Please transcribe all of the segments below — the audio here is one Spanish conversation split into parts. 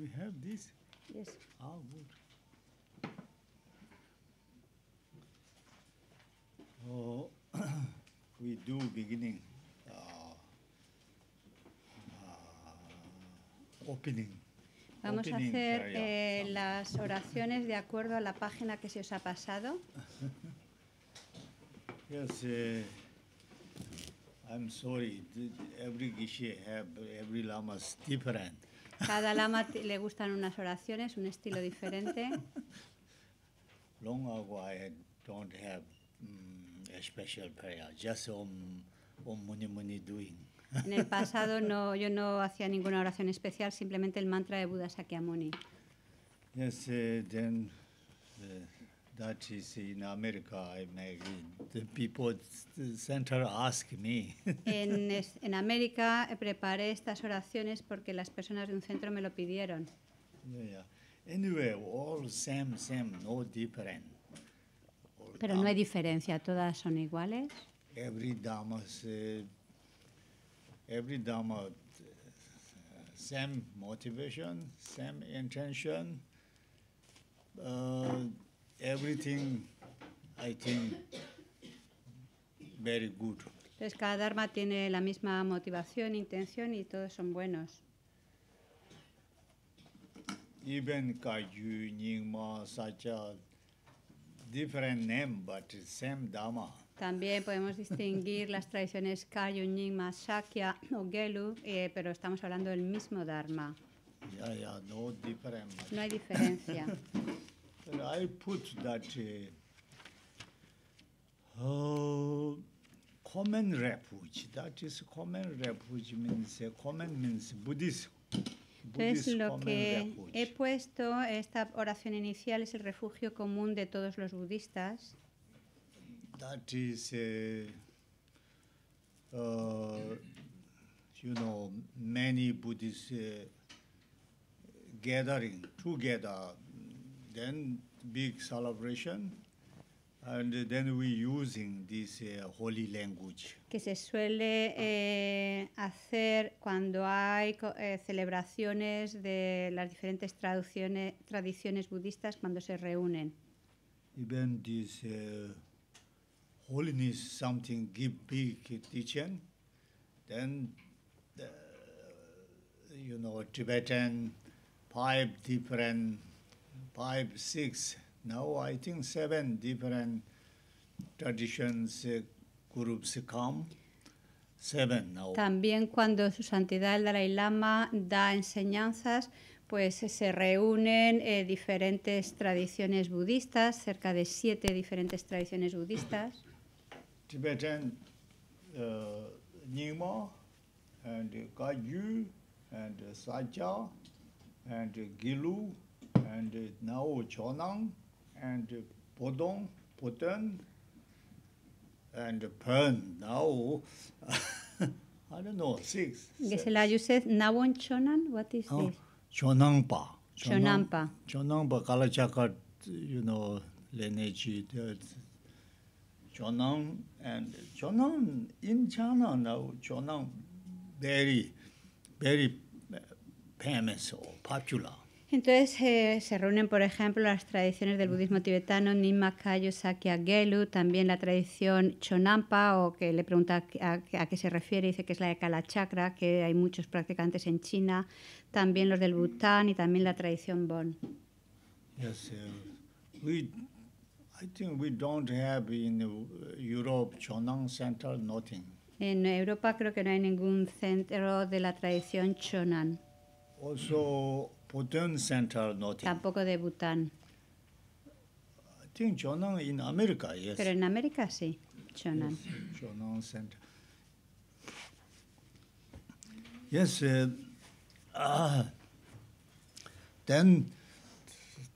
We have this? Yes. Oh, good. Oh, we do beginning, uh, uh, opening. Vamos opening a hacer eh, las oraciones de acuerdo a la página que se os ha pasado. yes, uh, I'm sorry. Every Gishi have every lama is different. Cada lama le gustan unas oraciones, un estilo diferente. En el pasado no, yo no hacía ninguna oración especial, simplemente el mantra de Buda Sakyamuni. Yes, eh, that is in America, I the people the center ask me. en, es, en América preparé estas oraciones porque las personas de un centro me lo pidieron. Yeah, yeah. Anyway, all same, same, no different. All Pero no hay diferencia, todas son iguales. Every dharma, uh, eh, every dharma, uh, eh, same motivation, same intention. Uh, everything I think very good. Entonces cada dharma tiene la misma motivación, intención y todos son buenos. Even Kaju, Nyingma, Sacha, different name but same dharma. También podemos distinguir las tradiciones Kayu, Nyingma, Sakya o Gelu, eh, pero estamos hablando del mismo dharma. no hay diferencia. I put that uh, uh, common refuge. That is common refuge means uh, common means Buddhist. Entonces lo he puesto, esta oración inicial es el refugio común de todos los budistas. That is, uh, uh you know, many Buddhist uh, gathering together then big celebration, and then we using this uh, holy language. Que se suele eh, hacer cuando hay eh, celebraciones de las diferentes traducciones, tradiciones budistas cuando se reúnen. Even this uh, holiness something give big teaching, then the, uh, you know Tibetan five different five, six, now I think seven different traditions uh, groups come. Seven now. También cuando su santidad el Dalai Lama da enseñanzas, pues eh, se reúnen eh, diferentes tradiciones budistas, cerca de siete diferentes tradiciones budistas. Tibetan uh, eh, Nyingma and Gaju and Sajja and Gilu and uh, now Chonan, and uh, Bodong, Boden, and uh, Pen now. I don't know, six. Gisela, you said Nawon Chonan? What is oh, this? Chonangpa. Chonangpa. Chonangpa, Kalachaka, you know, lineage. Chonang and Chonang in China now, Chonang very, very famous or popular. Entonces eh, se reúnen, por ejemplo, las tradiciones del budismo tibetano, Nima Kayo Sakya Gelu, también la tradición Chonampa, o que le pregunta a, qué se refiere, dice que es la de Kalachakra, que hay muchos practicantes en China, también los del Bhutan y también la tradición Bon. Yes, uh, we, I think uh, En Europa creo que no hay ningún centro de la tradición Chonan. Bután Central, no Tampoco de Bután. think Jonan in América, yes. Pero en América sí, Jonan. Yes, Jonan Center. Yes, uh, uh, then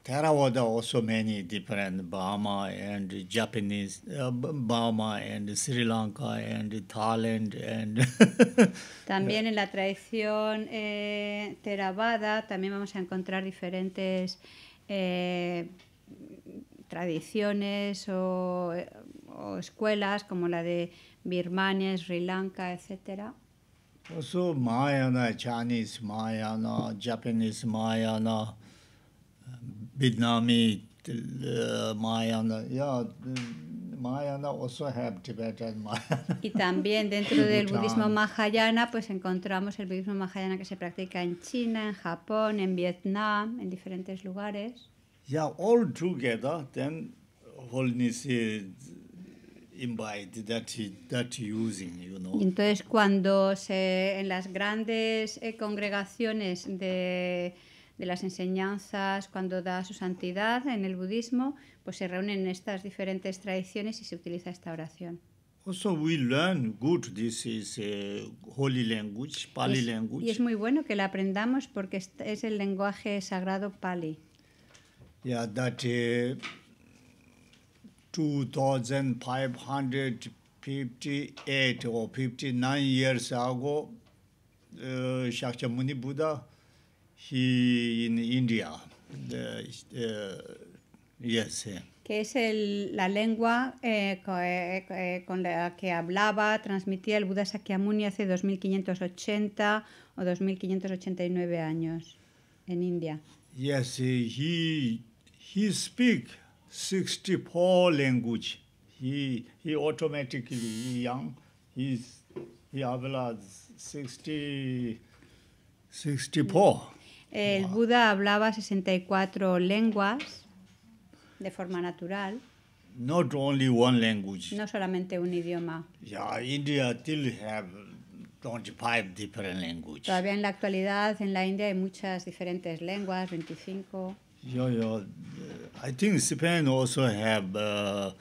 Theravada also many different Burma and Japanese, uh, and Sri Lanka and Thailand and también en la tradición eh, Theravada también vamos a encontrar diferentes eh, tradiciones o, o, escuelas como la de Birmania, Sri Lanka, etcétera. Also Mahayana, Chinese Mahayana, Japanese Mahayana. Y también dentro del budismo Mahayana, pues encontramos el budismo Mahayana que se practica en China, en Japón, en Vietnam, en diferentes lugares. Yeah, all together, then holiness that that using, you know. Entonces, cuando se en las grandes eh, congregaciones de de las enseñanzas cuando da su santidad en el budismo, pues se reúnen estas diferentes tradiciones y se utiliza esta oración. Also we learn good. This is a holy language, Pali y es, language. Y es muy bueno que la aprendamos porque es el lenguaje sagrado Pali. Yeah, that uh, eh, 2558 or 59 years ago, eh, Shakyamuni Buddha He in India. The, uh, yes. Que es el, la lengua eh, eh, eh, con la que hablaba, transmitía el Buda Sakyamuni hace 2580 o 2589 años en India. Yes, he, he speak 64 language. He, he automatically, young, he's, he habla 60, 64. El Buda hablaba 64 lenguas de forma natural. Not only one language. No solamente un idioma. Yeah, India still have 25 different languages. Todavía en la actualidad en la India hay muchas diferentes lenguas, 25. Yo yeah. I think Spain also have uh,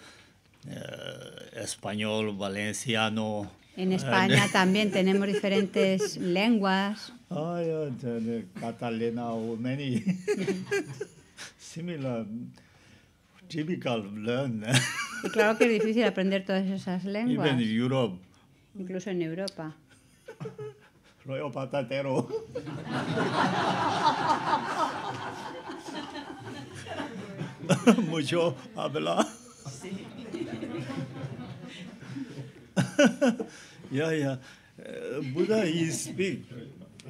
uh, español, valenciano. En España también tenemos diferentes lenguas. 아유, Catalina o many similar typical learn. ¿eh? claro que es difícil aprender todas esas lenguas. Even in Europe. Incluso en Europa. Rollo patatero. Mucho habla. Sí. Ya, ya, eh, Buda, Buddha, he speak.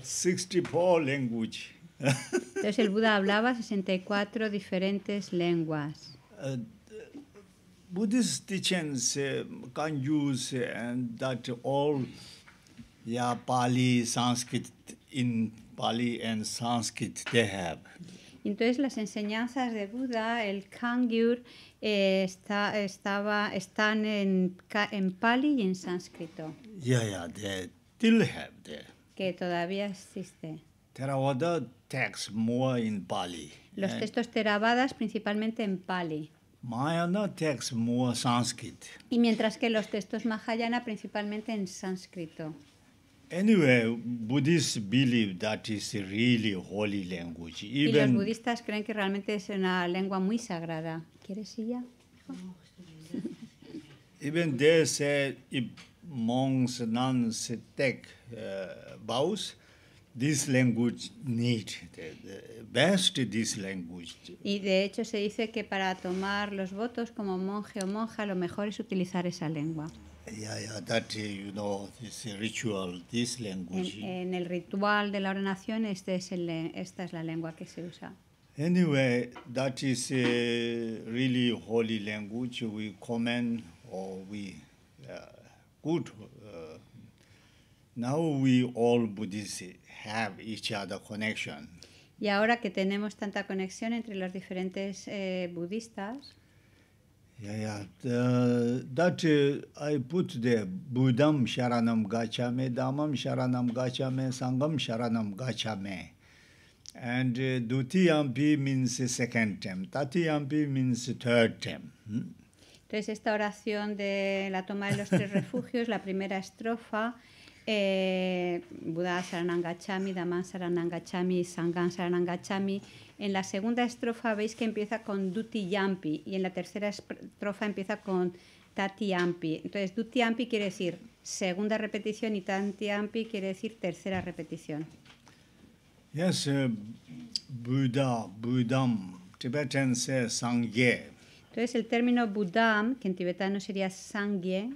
64 language. Entonces el Buda hablaba 64 diferentes lenguas. Uh, Buddhist teachings uh, can use uh, and that all yeah, Pali, Sanskrit in Pali and Sanskrit they have. Entonces las enseñanzas de Buda, el Kangyur, eh, está, estaba, están en, en Pali y en sánscrito. Yeah, yeah, they still have there que todavía existe. Los textos Theravadas principalmente en Pali. Y mientras que los textos Mahayana principalmente en sánscrito. Anyway, Buddhists believe that is really holy language. y los budistas creen que realmente es una lengua muy sagrada. ¿Quieres silla? Even they say Mons Nans Tech eh, Baus, This language need the, the best this language. Y de hecho se dice que para tomar los votos como monje o monja lo mejor es utilizar esa lengua. Yeah, yeah, that, eh, you know, this ritual, this language. En, en, el ritual de la ordenación este es el, esta es la lengua que se usa. Anyway, that is a really holy language. We comment or we. Uh, good. Uh, now we all Buddhists have each other connection. Y ahora que tenemos tanta conexión entre los diferentes eh, budistas. Yeah, yeah. that uh, I put the Buddham Sharanam Gachame, Dhammam Sharanam Gachame, Sangam Sharanam Gachame. And uh, Dutiyampi means second term. Tatiyampi means third term. Hmm? Entonces, esta oración de la toma de los tres refugios, la primera estrofa, eh, Buda Saranangachami, Daman Saranangachami, Sangan Saranangachami. En la segunda estrofa veis que empieza con Duti Yampi y en la tercera estrofa empieza con Tati yampi. Entonces, Duti Yampi quiere decir segunda repetición y Tati Yampi quiere decir tercera repetición. Yes, uh, Buddha, Tibetan Sangye. Entonces el término Budam, que en tibetano sería Sangye.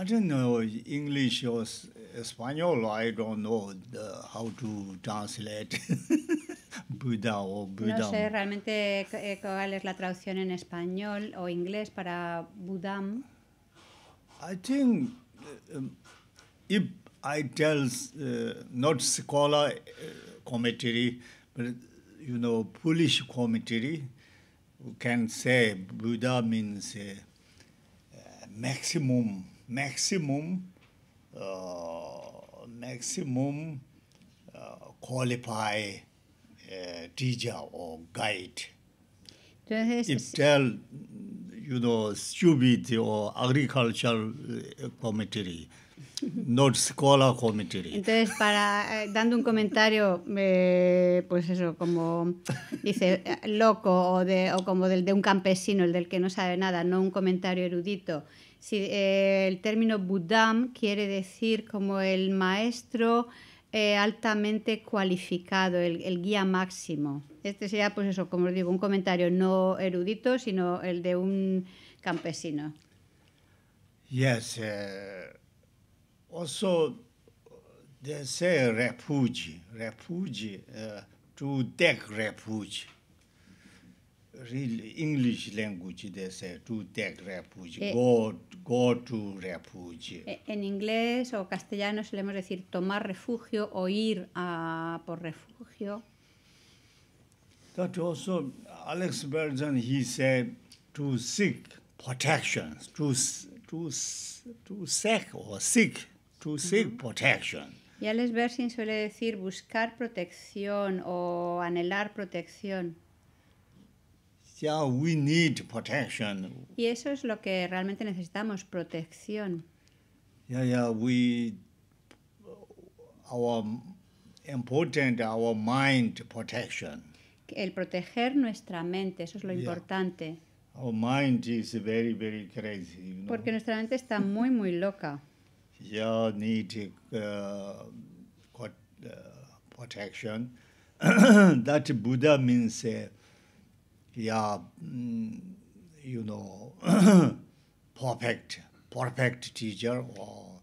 I don't know English or Espanol. I don't know the, how to translate Buddha or No sé realmente eh, cuál es la traducción en español o inglés para Budam. I think uh, if I tell uh, not scholar uh, commentary, but you know Polish commentary. who can say Buddha means uh, e, maximum, maximum, uh, maximum uh, qualify teacher or guide. If tell you know stupid or agricultural commentary. Entonces, para, eh, dando un comentario, eh, pues eso, como dice, eh, loco o, como del de un campesino, el del que no sabe nada, no un comentario erudito. Si, el término Budam quiere decir como el maestro altamente cualificado, el, guía máximo. Este sería, pues eso, como digo, un comentario no erudito, sino el de un campesino. Yes. also they say refuge, refuge, uh, to take refuge. Really, English language they say to take refuge, eh, go, go to refuge. Eh, en inglés o castellano solemos decir tomar refugio o ir a, ah, por refugio. That also Alex Berzon he said to seek protection, to to to seek or seek to seek protection. Y Bersin suele decir buscar protección o anhelar protección. we need protection. Y eso es lo que realmente necesitamos, protección. Yeah, yeah, we our important our mind protection. El proteger nuestra mente, eso es lo importante. Our mind is very, very crazy, Porque nuestra mente está muy, muy loca. you need uh, uh, protection. that Buddha means, uh, yeah, mm, you know, perfect, perfect teacher or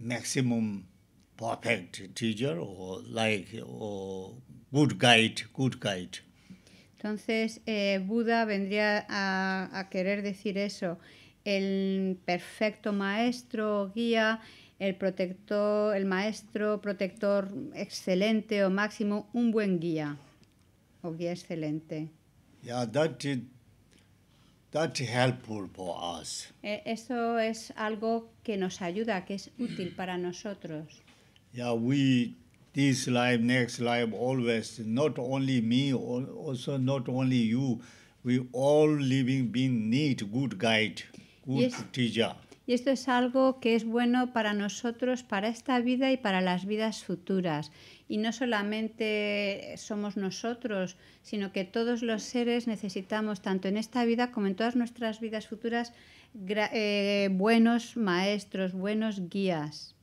maximum perfect teacher or like or good guide, good guide. Entonces, eh, Buda vendría a, a querer decir eso. el perfecto maestro, guía, el protector, el maestro, protector excelente o máximo, un buen guía o guía excelente. Yeah, that that helpful for us. Eh, eso es algo que nos ayuda, que es útil para nosotros. Yeah, we this life, next life, always, not only me, also not only you, we all living being need good guide. Y esto es algo que es bueno para nosotros, para esta vida y para las vidas futuras. Y no solamente somos nosotros, sino que todos los seres necesitamos, tanto en esta vida como en todas nuestras vidas futuras, eh, buenos maestros, buenos guías.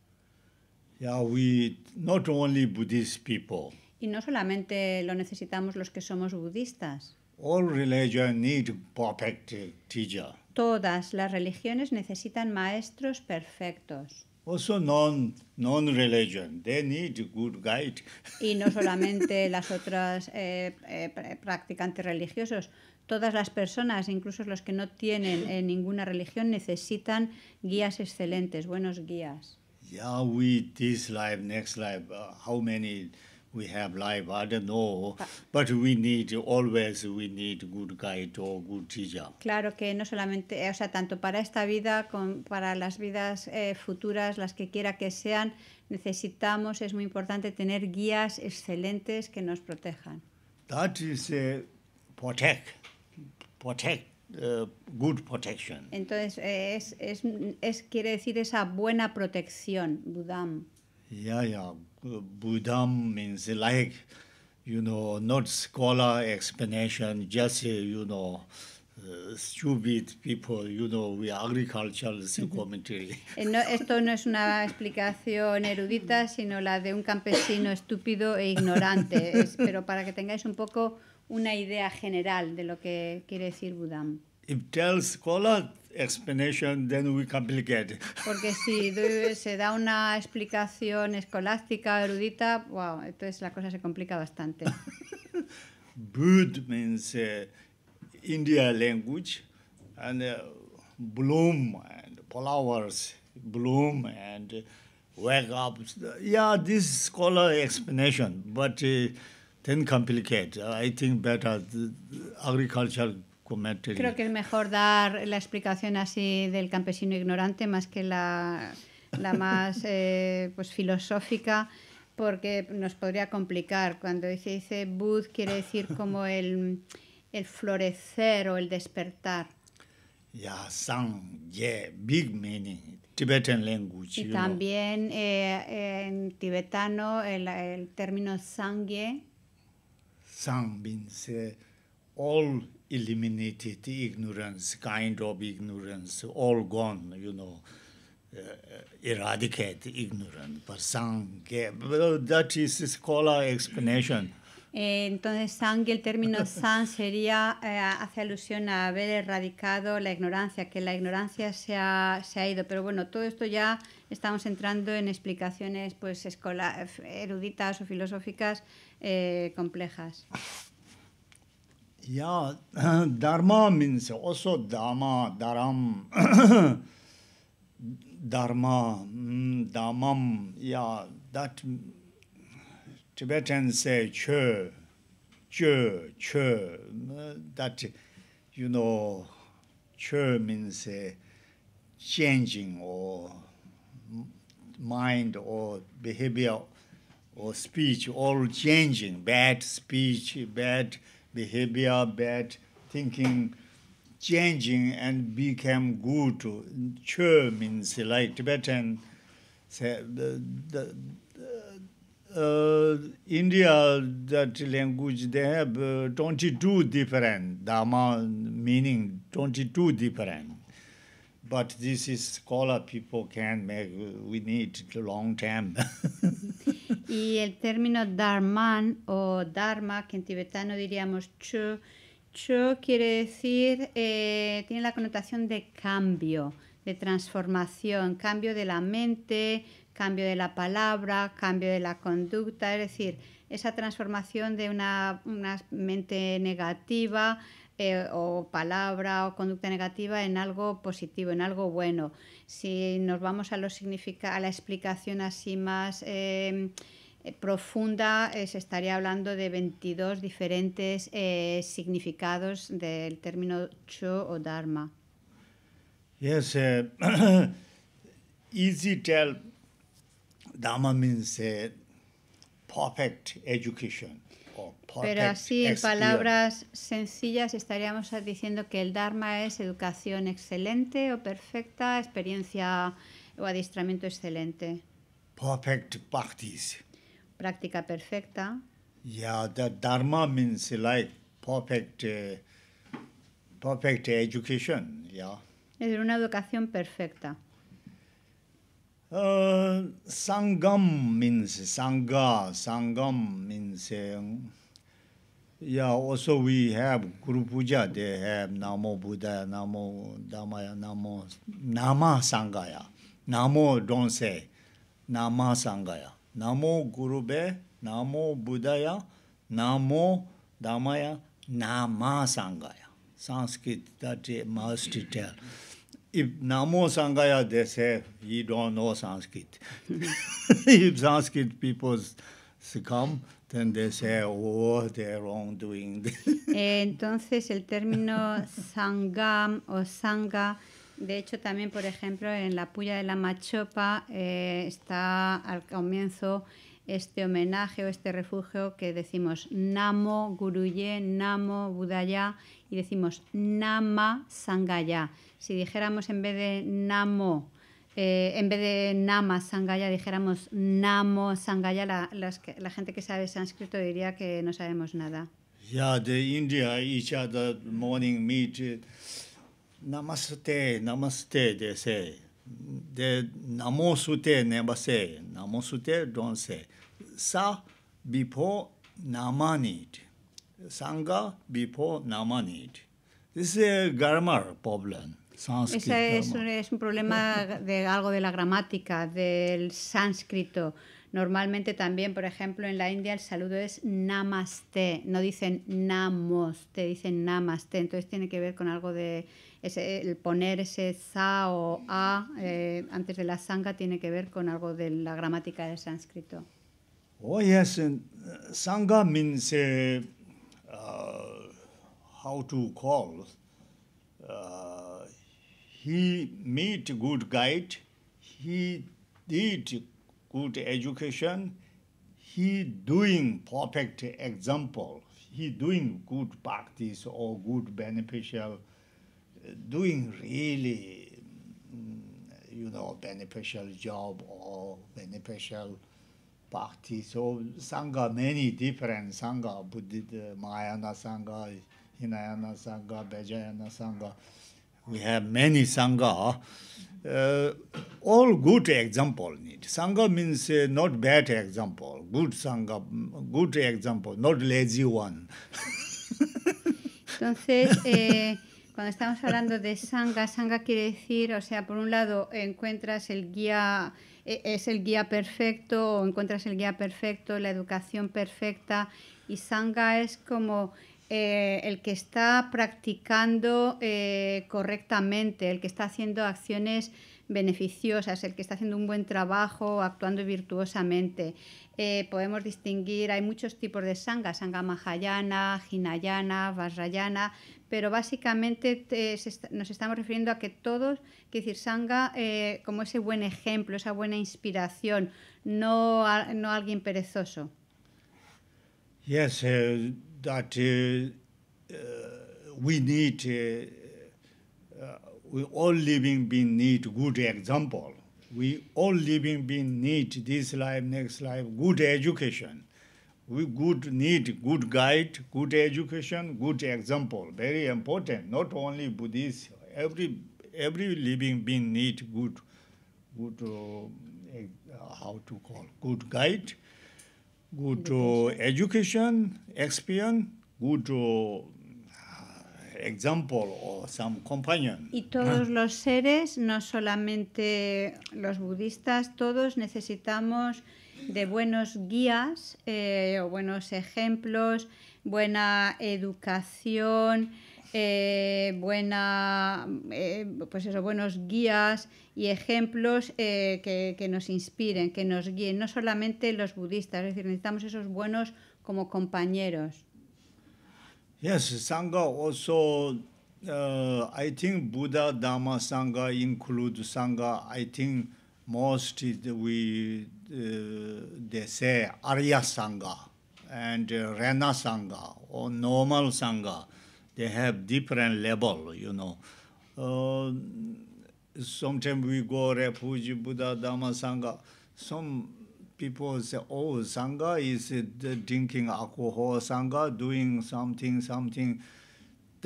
Y no solamente lo necesitamos los que somos budistas. All religion need perfect teacher. Todas las religiones necesitan maestros perfectos. Also non, non religion, they need good guide. Y no solamente las otras eh, eh, practicantes religiosos, todas las personas, incluso los que no tienen eh, ninguna religión, necesitan guías excelentes, buenos guías. Yeah, we this life, next life, uh, how many we have life. I don't know, but we need always we need good guide or good teacher. Claro que no solamente, eh, o sea, tanto para esta vida como para las vidas eh, futuras, las que quiera que sean, necesitamos es muy importante tener guías excelentes que nos protejan. That is protect, protect. Uh, good protection. Entonces, eh, es, es, es, quiere decir esa buena protección, Budam. Yeah, yeah. Buddham means like, you know, not scholar explanation, just, uh, you know, uh, stupid people, you know, we agricultural commentary. Eh, no, esto no es una explicación erudita, sino la de un campesino estúpido e ignorante, pero para que tengáis un poco una idea general de lo que quiere decir Budam. tells scholar explanation, then we complicate. Porque si se da una explicación escolástica, erudita, wow, entonces la cosa se complica bastante. Bud means eh, India language, and eh, bloom and flowers bloom and wake up. Yeah, this scholar explanation, but eh, then complicate. I think better agriculture Creo que es mejor dar la explicación así del campesino ignorante más que la, más eh, pues, filosófica, porque nos podría complicar. Cuando dice, dice Bud, quiere decir como el, el florecer o el despertar. Ya, big meaning, Tibetan language. Y también eh, en tibetano el, término sangye. Sang eh, all eliminated ignorance, kind of ignorance, all gone, you know, uh, eradicate ignorant person. That is scholar explanation. Eh, entonces, sangue el término san sería, eh, hace alusión a haber erradicado la ignorancia, que la ignorancia se ha, se ha ido. Pero bueno, todo esto ya estamos entrando en explicaciones pues, escolar, eruditas o filosóficas eh, complejas. Yeah, dharma means also dharma, dharam, dharma, hmm, Damam. Yeah, that Tibetans say chö, chö, chö. That, you know, chö means uh, changing or mind or behavior or speech, all changing, bad speech, bad behavior bad thinking changing and became good to means like tibetan the the uh, uh india that language they have uh, 22 different dharma meaning 22 different but this is scholar people can make we need long time Y el término Dharman o Dharma, que en tibetano diríamos Chu, Chu quiere decir, eh, tiene la connotación de cambio, de transformación, cambio de la mente, cambio de la palabra, cambio de la conducta, es decir, esa transformación de una mente negativa eh, o palabra o conducta negativa en algo positivo, en algo bueno. Si nos vamos a, lo significa, a la explicación así más... Eh, eh, profunda se estaría hablando de 22 diferentes significados del término cho o dharma. Yes, easy tell dharma means perfect education. Pero así, en palabras sencillas, estaríamos diciendo que el Dharma es educación excelente o perfecta, experiencia o adiestramiento excelente. Perfect practice. Práctica perfecta. Yeah, Dharma means perfect, eh, perfect education. Es una educación perfecta. Uh, sangam means sangha. Sangam means. Eh, Yeah, also we have Guru Puja, they have Namo Buddha, Namo Dhammaya, Namo, Nama Sangaya. Namo don't say, Nama Sangaya. Namo Be, Namo Buddhaya, Namo Dhammaya, Nama Sangaya. Sanskrit, that is must tell. If Namo Sangaya, they say, you don't know Sanskrit. if Sanskrit people come, Entonces el término sangam o sanga, de hecho también, por ejemplo, en la puya de la machopa eh, está al comienzo este homenaje o este refugio que decimos Namo Guruye, Namo Budaya y decimos Nama Sangaya. Si dijéramos en vez de Namo, eh, en vez de Nama Sangaya dijéramos Namo Sangaya, la, la gente que sabe sánscrito diría que no sabemos nada. Ya the India each other morning meet Namaste, Namaste, they say. Namo Namosute never say. Namosute don't say. Sa before Namanit. Sangha before Namanit. This is a grammar problem. Ese es un, problema de algo de la gramática, del sánscrito. Normalmente también, por ejemplo, en la India el saludo es namaste, no dicen te dicen namaste. Entonces tiene que ver con algo de ese, el poner ese za o a eh, antes de la sanga tiene que ver con algo de la gramática del sánscrito. Oh yes, uh, sanga means eh, uh, how to call. Uh, he meet good guide, he did good education, he doing perfect example, he doing good practice or good beneficial, doing really, you know, beneficial job or beneficial practice. So Sangha, many different Sangha, Buddhist, Mahayana Sangha, Hinayana Sangha, Vajrayana Sangha. we have many Sangha. Uh, all good example need. Sangha means uh, not bad example, good Sangha, good example, not lazy one. Entonces, eh, cuando estamos hablando de Sangha, Sangha quiere decir, o sea, por un lado encuentras el guía, e, es el guía perfecto, encuentras el guía perfecto, la educación perfecta, y Sangha es como eh, el que está practicando eh, correctamente, el que está haciendo acciones beneficiosas, el que está haciendo un buen trabajo, actuando virtuosamente. Eh, podemos distinguir, hay muchos tipos de sanga, sanga mahayana, hinayana, vasrayana pero básicamente nos estamos refiriendo a que todos, que decir, sanga como ese buen ejemplo, esa buena inspiración, no, no alguien perezoso. Yes, that uh, uh, we need, uh, we all living being need good example. We all living being need this life, next life, good education. We good need good guide, good education, good example. Very important. Not only Buddhists, every every living being need good, good uh, how to call good guide, good education experience, ah, example some Y todos ah. los seres, no solamente los budistas, todos necesitamos de buenos guías eh, o buenos ejemplos, buena educación, eh, buena, eh, pues eso, buenos guías y ejemplos eh, que, que, nos inspiren, que nos guíen, no solamente los budistas, es decir, necesitamos esos buenos como compañeros. Yes, Sangha also, uh, I think Buddha, Dhamma Sangha include Sangha, I think most we, uh, they say Arya Sangha and uh, Rena Sangha or normal Sangha. they have different level you know uh, sometimes we go refuge buddha dhamma sangha some people say oh sangha is the drinking alcohol sangha doing something something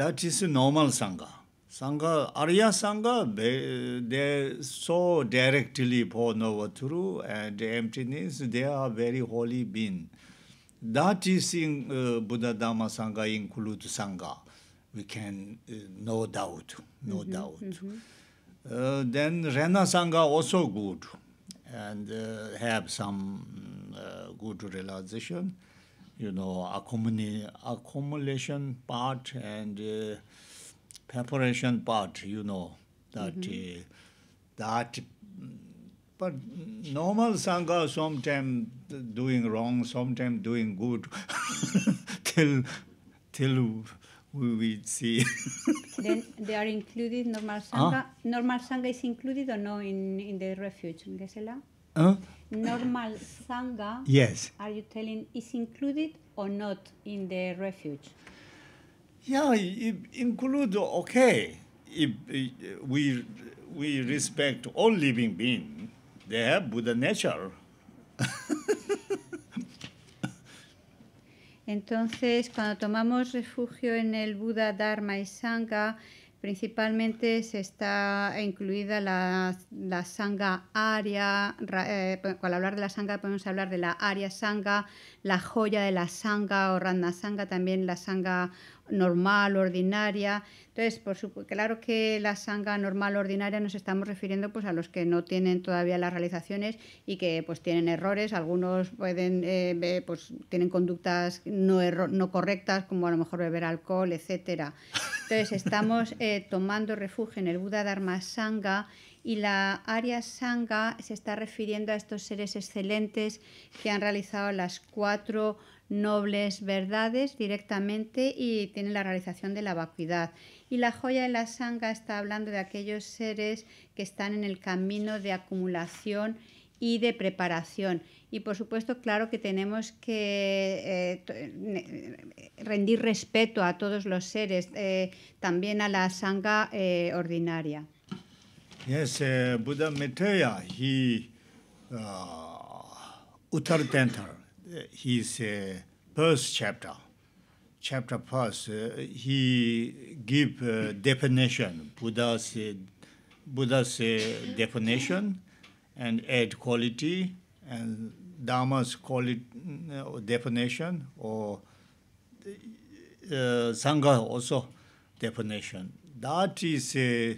that is a normal sangha sangha arya sangha they so directly for no true and emptiness they are very holy being that is in uh, buddha dhamma sangha include sangha we can uh, no doubt, no mm -hmm, doubt. Mm -hmm. uh, then Rena Sangha also good and uh, have some mm, uh, good realization, you know, accumula accumulation part and uh, preparation part, you know, that, mm -hmm. that, but normal Sangha sometimes doing wrong, sometimes doing good till, till we will see. then they are included, normal ah. sangha. Normal sangha is included or no in, in the refuge, Gesela? Huh? Normal sangha, yes. are you telling, is included or not in the refuge? Yeah, it include okay. If we we respect all living being, they have Buddha nature. Entonces, cuando tomamos refugio en el Buda, Dharma y Sangha, principalmente se está incluida la, la Sangha aria, eh, pues, al hablar de la Sangha, podemos hablar de la aria Sangha, la joya de la Sangha o randa Sangha, también la Sangha normal, ordinaria. Entonces, por supuesto, claro que la sanga normal, ordinaria, nos estamos refiriendo pues, a los que no tienen todavía las realizaciones y que pues, tienen errores. Algunos pueden, eh, pues, tienen conductas no, correctas, como a lo mejor beber alcohol, etc. Entonces, estamos eh, tomando refugio en el Buda Dharma Sangha y la área Sangha se está refiriendo a estos seres excelentes que han realizado las cuatro nobles verdades directamente y tiene la realización de la vacuidad. Y la joya de la sanga está hablando de aquellos seres que están en el camino de acumulación y de preparación. Y por supuesto, claro que tenemos que eh, rendir respeto a todos los seres, eh, también a la sanga eh, ordinaria. Yes, Buddha Maitreya, he uh, uttar his uh, first chapter, chapter first, uh, he give uh, definition, Buddha's, uh, Buddha's definition, and add quality, and Dharma's quality, definition, or Sangha also definition. That is, uh,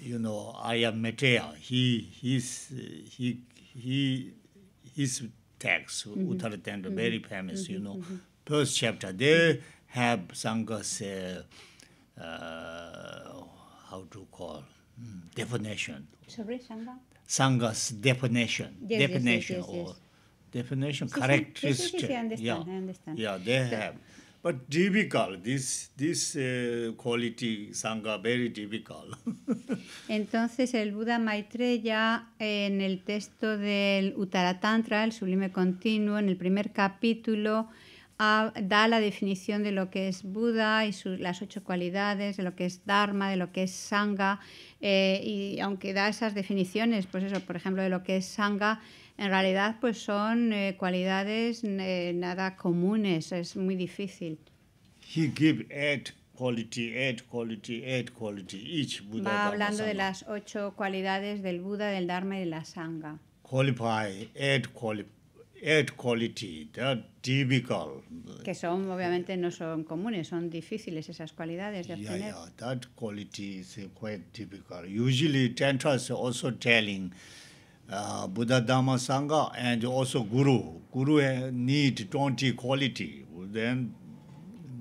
you know, I am Maitreya. He, his, he, he, his text, Uttara Tantra, very famous, you mm-hmm. know. Mm-hmm. First chapter, they have Sangha's, uh, uh, how to call, mm, definition. Sorry, Sangha? Sangha's definition, yes, definition yes, yes, or definition, characteristic. yeah, I understand. Yeah, they so, have. But difficult, this, this eh, quality Sangha, very difficult. Entonces el Buda Maitreya eh, en el texto del Tantra, el sublime continuo, en el primer capítulo, da la definición de lo que es Buda y las ocho cualidades, de lo que es Dharma, de lo que es Sangha, eh, y aunque da esas definiciones, pues eso, por ejemplo, de lo que es Sangha, en realidad pues son eh, cualidades eh, nada comunes, es muy difícil. He give eight quality, eight quality, eight quality, each Buddha Va hablando de las ocho cualidades del Buda, del Dharma y de la Sangha. Qualify, eight, quali eight quality, they're difficult. Que son, obviamente, no son comunes, son difíciles esas cualidades de obtener. Yeah, yeah, that quality is quite difficult. Usually, Tantra is also telling uh, Buddha Dhamma Sangha and also Guru. Guru need 20 quality, then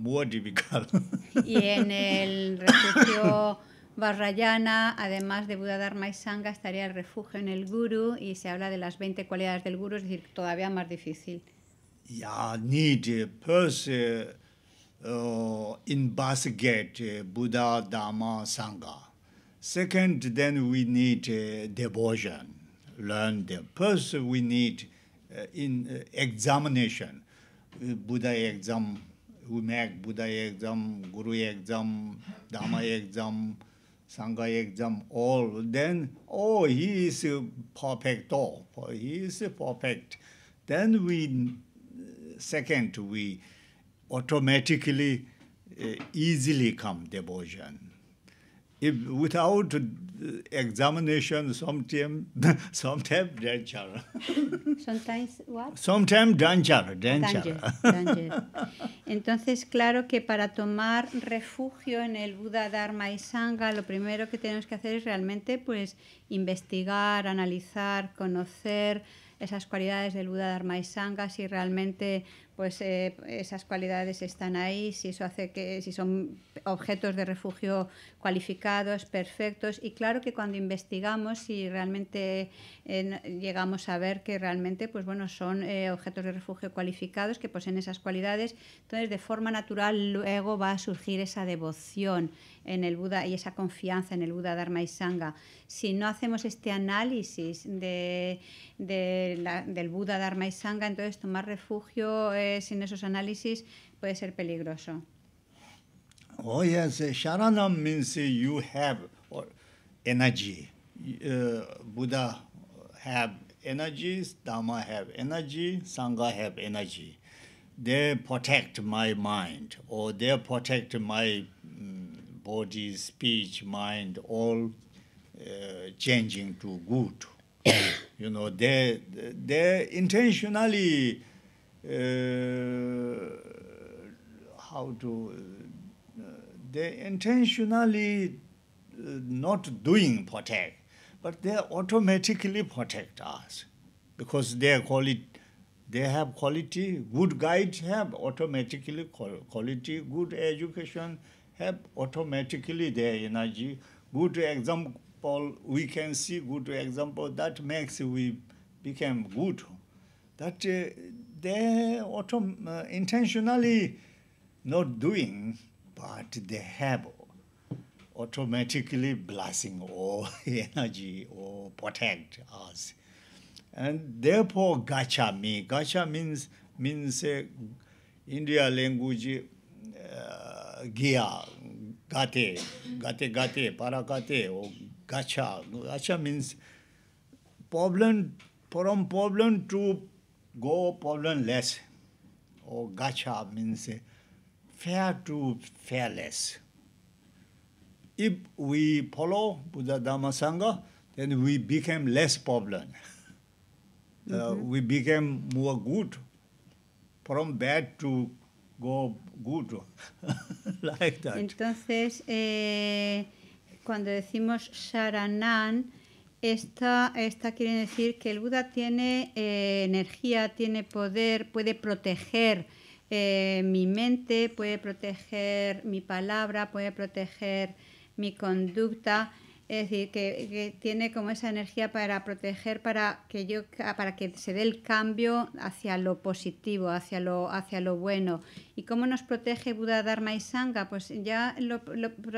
more difficult. y en el refugio Barrayana además de Buda Dharma y Sangha, estaría el refugio en el Guru y se habla de las 20 cualidades del Guru, es decir, todavía más difícil. Yeah, need first eh, eh, uh, in investigate eh, Buddha Dharma Sangha. Second, then we need devotion. learn them first we need uh, in uh, examination buddha exam we make buddha exam guru exam dhamma exam sangha exam all then oh he is a perfect for oh, he is perfect then we second we automatically uh, easily come devotion without uh, examination, sometimes sometimes danger. Sometimes what? Sometimes danger, Entonces, claro que para tomar refugio en el Buda Dharma y Sangha, lo primero que tenemos que hacer es realmente, pues, investigar, analizar, conocer esas cualidades del Buda Dharma y Sangha, si realmente pues eh, esas cualidades están ahí, si eso hace que si son objetos de refugio cualificados, perfectos y claro que cuando investigamos si realmente eh, llegamos a ver que realmente pues bueno, son eh, objetos de refugio cualificados que poseen esas cualidades, entonces de forma natural luego va a surgir esa devoción en el Buda y esa confianza en el Buda Dharma y Sangha, si no hacemos este análisis de, de la, del Buda Dharma y Sangha, entonces tomar refugio eh, sin esos análisis puede ser peligroso. Oh yes, eh, Sharanam means eh, you have energy. Buda have energy, Dharma have energy, Sangha have energy. They protect my mind or they protect my body, speech, mind, all uh, changing to good. you know, they, they intentionally, uh, how to, uh, they intentionally uh, not doing protect, but they automatically protect us because they have quality, good guides have automatically quality, good education, have automatically their energy. Good example, we can see good example that makes we become good. That uh, they auto, uh, intentionally not doing, but they have automatically blessing or energy or protect us. And therefore, gacha me. Gacha means, means uh, India language. Uh, गिया गाते गाते गाते पारा गाते वो गाछा गाछा means problem from problem to go problemless और गाछा means fear to fearless if we follow Buddha Dhamma Sangha then we became less problem we became more good from bad to Entonces, eh, cuando decimos Sharanan, esta, quiere decir que el Buda tiene eh, energía, tiene poder, puede proteger eh, mi mente, puede proteger mi palabra, puede proteger mi conducta es decir, que, tiene como esa energía para proteger, para que, yo, para que se dé el cambio hacia lo positivo, hacia lo, hacia lo bueno. ¿Y cómo nos protege Buda, Dharma y Sangha? Pues ya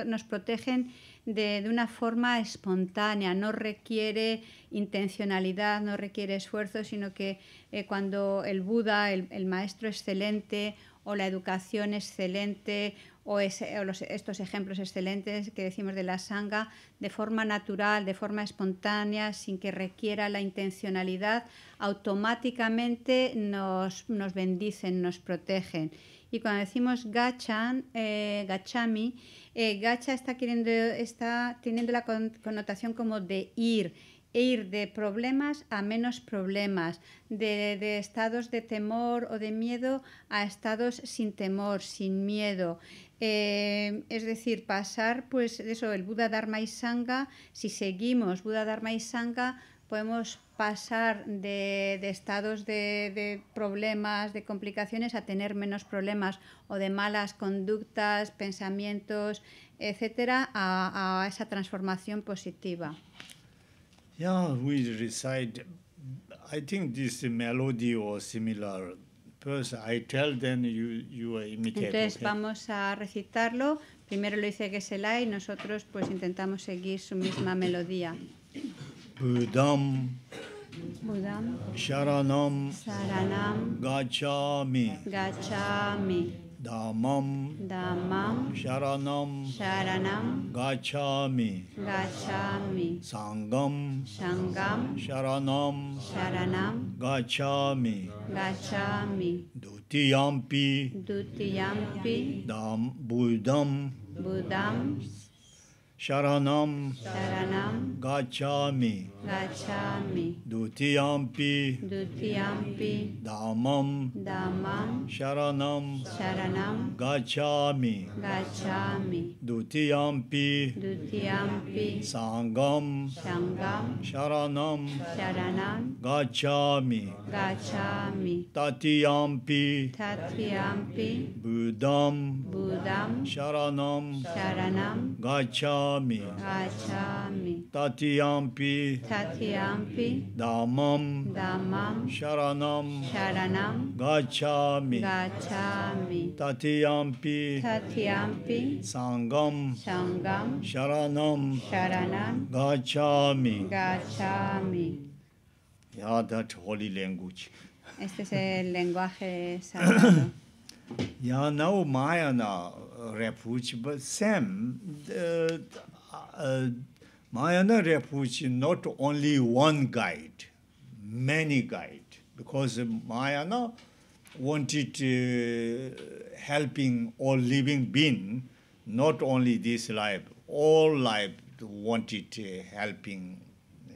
nos protegen de, una forma espontánea, no requiere intencionalidad, no requiere esfuerzo, sino que eh, cuando el Buda, el maestro excelente o la educación excelente o, estos ejemplos excelentes que decimos de la sanga de forma natural, de forma espontánea, sin que requiera la intencionalidad, automáticamente nos, bendicen, nos protegen. Y cuando decimos gachan, eh, gachami, eh, gacha está, queriendo, está teniendo la connotación como de ir, e ir de problemas a menos problemas, de, de estados de temor o de miedo a estados sin temor, sin miedo. Eh, es decir, pasar, pues eso, el Buda Dharma y Sangha, si seguimos Buda Dharma y Sangha, podemos pasar de, estados de, problemas, de complicaciones, a tener menos problemas o de malas conductas, pensamientos, etcétera, a, esa transformación positiva. Yeah, we recite. I think this melody or similar entonces vamos a recitarlo. Primero lo dice Gesela y nosotros pues intentamos seguir su misma melodía. Budam. Sharanam. Sharanam. Gachami. Gachami. Damam Damam Sharanam Sharanam Gacchami Gacchami Sangam Sangam Sharanam Sharanam Gacchami Gacchami Dutiyampi Dutiyampi Dam Budam Budam şaranam, Sharanam Gacchami, Gacchami Dutiyampi, Dutiyampi Damam, Damam Sharanam, Sharanam Gacchami, Gacchami Dutiyampi, Dutiyampi Sangam, Sangam Sharanam, Sharanam Gacchami, Gacchami Tatiyampi, Tatiyampi Budam, Budam Sharanam, Sharanam Gacchami Gacchami. Gacchami. Tatyampi. Tatyampi. Dhammam. Dhammam. Sharanam. Sharanam. Gacchami. Gacchami. Tatyampi. Tatyampi. Sangam. Sangam. Sharanam. Sharanam. Gacchami. Gacchami. Yeah, that holy language. Este es el lenguaje sagrado. Ya no Mayana. refuge sam uh, Mahayana refuge not only one guide many guide because mayana wanted to helping all living being not only this life all life wanted to helping uh,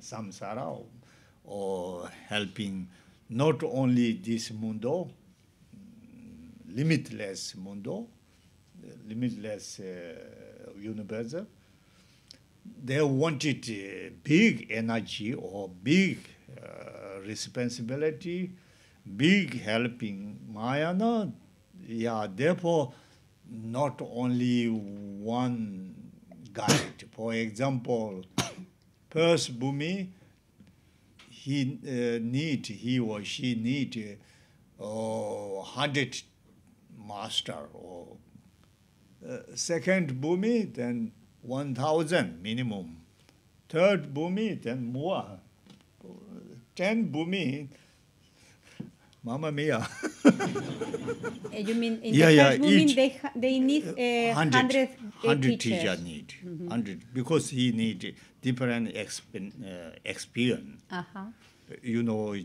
samsara or helping not only this mundo limitless mundo limitless uh, universe they wanted uh, big energy or big uh, responsibility big helping maya no yeah therefore not only one guide for example first bumi he uh, need he or she need uh, 100 master or Uh, second bumi, then 1,000 minimum. Third bumi, then more. 10 bumi, Mamma mia. Eh, you mean in yeah, the yeah, women, each, they, they need uh, 100, 100, eh, 100 eh, teachers. teacher need. Mm -hmm. 100, mm-hmm. because he need different exp, uh, experience. Uh-huh. You know, uh,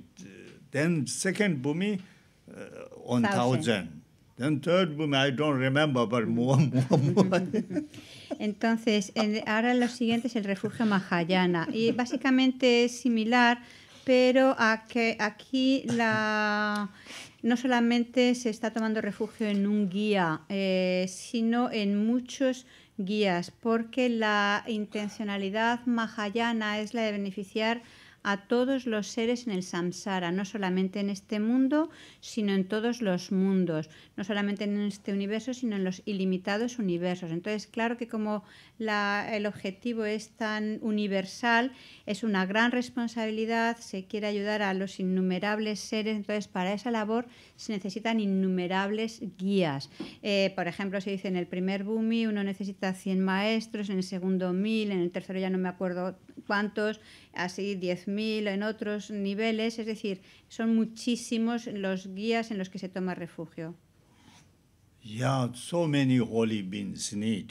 then second bumi, uh, 1,000. Entonces, ahora lo siguiente es el refugio Mahayana. Y básicamente es similar, pero a que aquí la no solamente se está tomando refugio en un guía, eh, sino en muchos guías, porque la intencionalidad mahayana es la de beneficiar a todos los seres en el samsara, no solamente en este mundo, sino en todos los mundos, no solamente en este universo, sino en los ilimitados universos. Entonces, claro que como el objetivo es tan universal, es una gran responsabilidad, se quiere ayudar a los innumerables seres, entonces para esa labor se necesitan innumerables guías. Eh, por ejemplo, se dice en el primer Bumi uno necesita 100 maestros, en el segundo 1000, en el tercero ya no me acuerdo cuántos, así 10.000 en otros niveles, es decir, son muchísimos los guías en los que se toma refugio. Yeah, so many holy beings need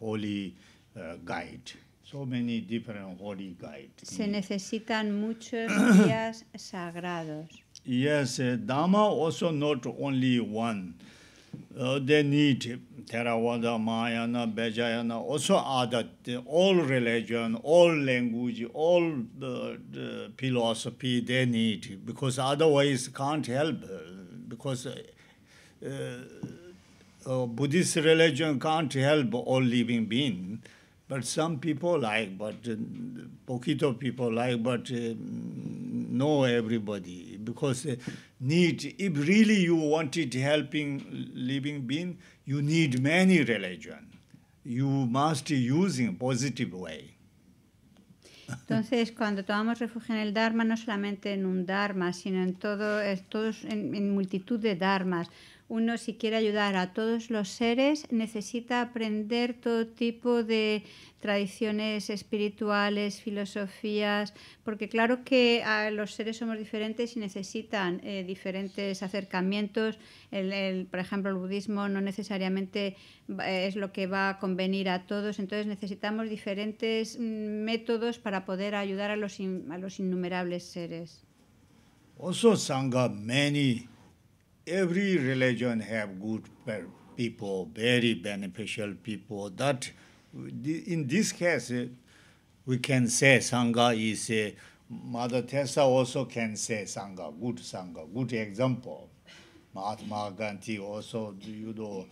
holy uh, guide. So many different holy guides. Se necesitan muchos guías sagrados. Yes, uh, Dharma also not only one. Uh, they need Theravada, Mahayana, Vajrayana, also other, all religion, all language, all the, philosophy they need, because otherwise can't help, because uh, uh, Buddhist religion can't help all living being, but some people like, but uh, poquito people like, but uh, know everybody, because uh, need, if really you wanted helping living being, Entonces, cuando tomamos refugio en el Dharma, no solamente en un Dharma, sino en, todo, en multitud de Dharmas, uno si quiere ayudar a todos los seres necesita aprender todo tipo de tradiciones espirituales, filosofías, porque claro que a los seres somos diferentes y necesitan eh, diferentes acercamientos. por ejemplo, el budismo no necesariamente es lo que va a convenir a todos, entonces necesitamos diferentes mm, métodos para poder ayudar a los, innumerables seres every religion have good people, very beneficial people. That in this case, eh, we can say sangha is a Mother Teresa also can say sangha, good sangha, good example. Mahatma Gandhi also, you know,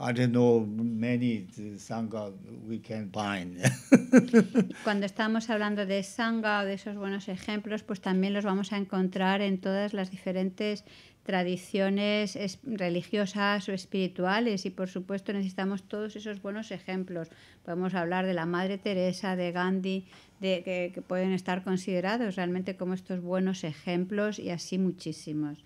I don't know many eh, sangha we can find. Cuando estamos hablando de sangha o de esos buenos ejemplos, pues también los vamos a encontrar en todas las diferentes tradiciones religiosas o espirituales y por supuesto necesitamos todos esos buenos ejemplos. Podemos hablar de la Madre Teresa, de Gandhi, de, que, pueden estar considerados realmente como estos buenos ejemplos y así muchísimos.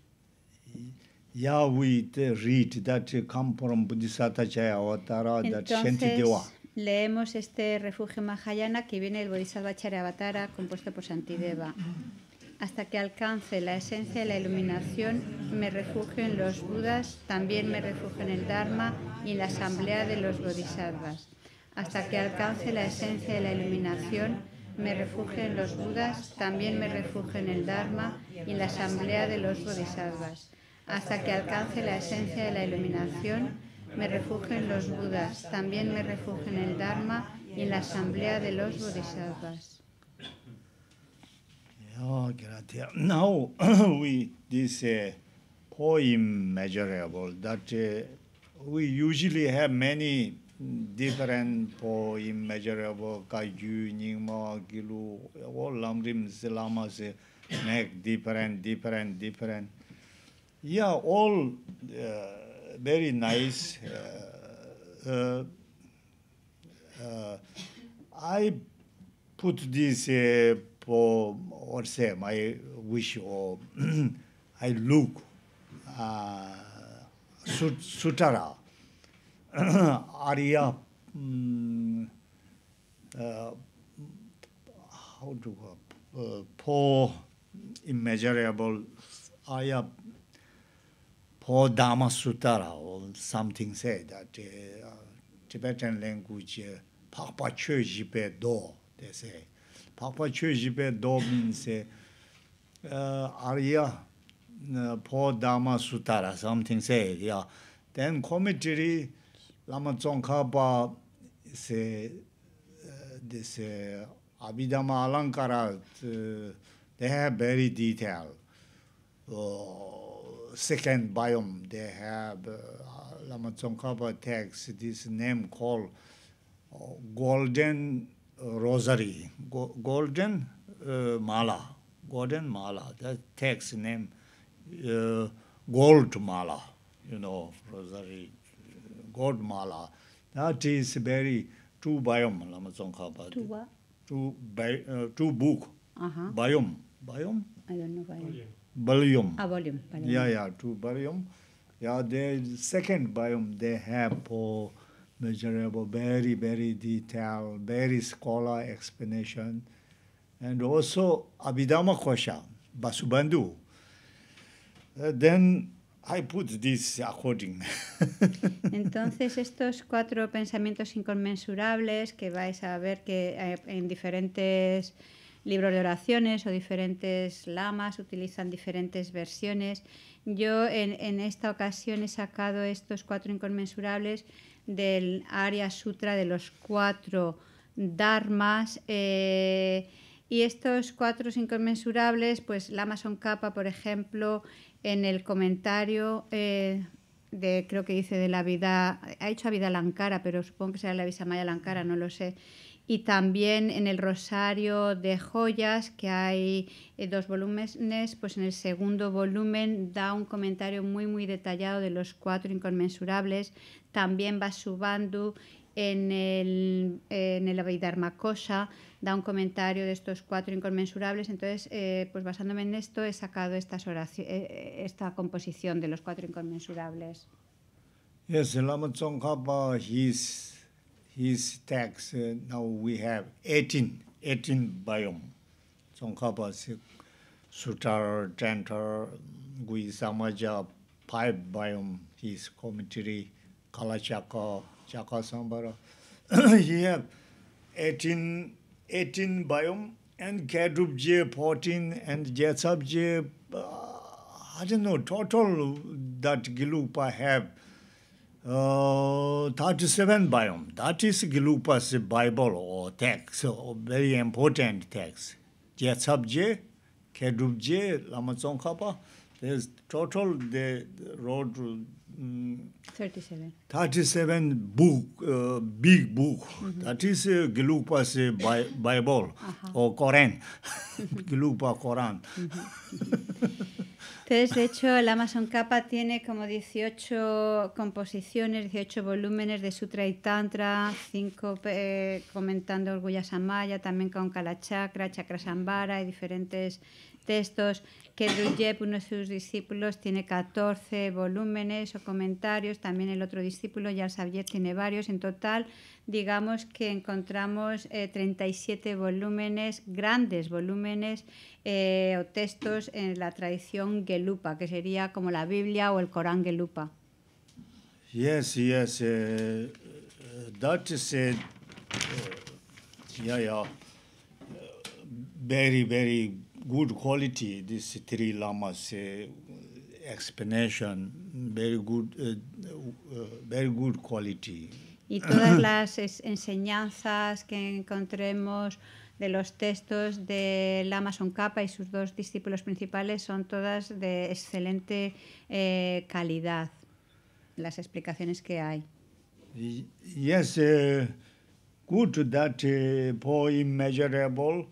leemos este refugio Mahayana que viene del Bodhisattva Charyavatara compuesto por Santideva. Hasta que alcance la esencia de la iluminación, me refugio en los Budas, también me refugio en el Dharma y en la asamblea de los Bodhisattvas. Hasta que alcance la esencia de la iluminación, me refugio en los Budas, también me refugio en el Dharma y en la asamblea de los Bodhisattvas. Hasta que alcance la esencia de la iluminación, me refugio en los Budas, también me refugio en el Dharma y en la asamblea de los Bodhisattvas. Oh, grazie. Now we this uh, poem measurable that uh, we usually have many different poem measurable kaju ningma gilu all lamrim silamas uh, make different different different. Yeah, all uh, very nice. Uh, uh, uh I put this po or say, my wish or, i look uh sutara aria um, mm, uh how to uh, po immeasurable aria po dama sutara or something say that uh, tibetan language uh, papa chuje be do they say 파파 최집에 도빈세 아리아 포 다마 수타라 something say yeah then commentary, Lama 카바 세 데세 아비다마 알랑카라 they have very detail uh, second biome they have uh, lama tsongkhapa text this name called uh, golden rosary, go, golden uh, mala, golden mala. That text name uh, gold mala, you know, rosary, gold mala. That is very two biome, Lama two what? Two, bi, uh, two book. Uh-huh. Biome. Biome? I don't know biome. Volume. Ah, volume. Yeah, yeah, two volume. Yeah, the second biome they have for. very, very detailed, very scholar explanation. And also abhidhamma Kosha, Basubandhu. Uh, then I put this according. Entonces estos cuatro pensamientos inconmensurables que vais a ver que eh, en diferentes libros de oraciones o diferentes lamas utilizan diferentes versiones. Yo en, en esta ocasión he sacado estos cuatro inconmensurables del área Sutra de los cuatro dharmas. Eh, y estos cuatro inconmensurables, pues Lama capa por ejemplo, en el comentario eh, de, creo que dice de la vida, ha hecho a vida Lankara, pero supongo que será la Visamaya Lankara, no lo sé. Y también en el Rosario de Joyas, que hay eh, dos volúmenes, pues en el segundo volumen da un comentario muy, muy detallado de los cuatro inconmensurables, también va en el, en el Abhidharma Kosha, da un comentario de estos cuatro inconmensurables. Entonces, eh, pues basándome en esto, he sacado eh, eh, esta composición de los cuatro inconmensurables. Yes, Lama Tsongkhapa, his, his text, uh, now we have 18, 18 biome. Tsongkhapa's Sutar, Tantar, Gui Samaja, five byom, his commentary. kala chaka, chaka 18, 18 bayom and Kedrup je 14 and Jetsab uh, I don't know, total that Gilupa have uh, 37 bayom. That is Gilupa's Bible or text, or very important text. Jetsab je, je, there's total the road 37. book, uh, big book. Mm-hmm. That is uh, uh, Bible o Corán. Gelugpa Corán. Entonces, de hecho, el Amazon Kappa tiene como 18 composiciones, 18 volúmenes de Sutra y Tantra, 5 eh, comentando Orgullasamaya, también con Kalachakra, Chakra Sambara y diferentes textos que uno de sus discípulos, tiene 14 volúmenes o comentarios, también el otro discípulo, Yalsabyev, tiene varios. En total, digamos que encontramos 37 eh, volúmenes, grandes volúmenes eh, o textos en la tradición Gelupa, que sería como la Biblia o el Corán Gelupa. Yes, yes. Eh, that Very, very quality, Y todas las enseñanzas que encontremos de los textos de Lama Tsongkhapa y sus dos discípulos principales son todas de excelente eh, calidad, las explicaciones que hay. Yes, uh, good that uh, immeasurable.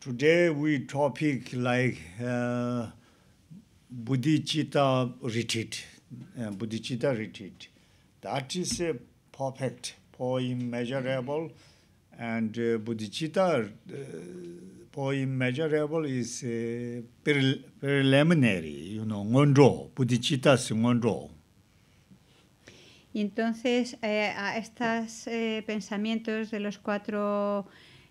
Today we topic like uh, bodhicitta retreat, uh, bodhicitta retreat. That is a perfect for immeasurable, and uh, bodhicitta uh, for immeasurable is uh, preliminary, you know, ngondro, bodhicitta es ngondro. entonces eh, a estos eh, pensamientos de los cuatro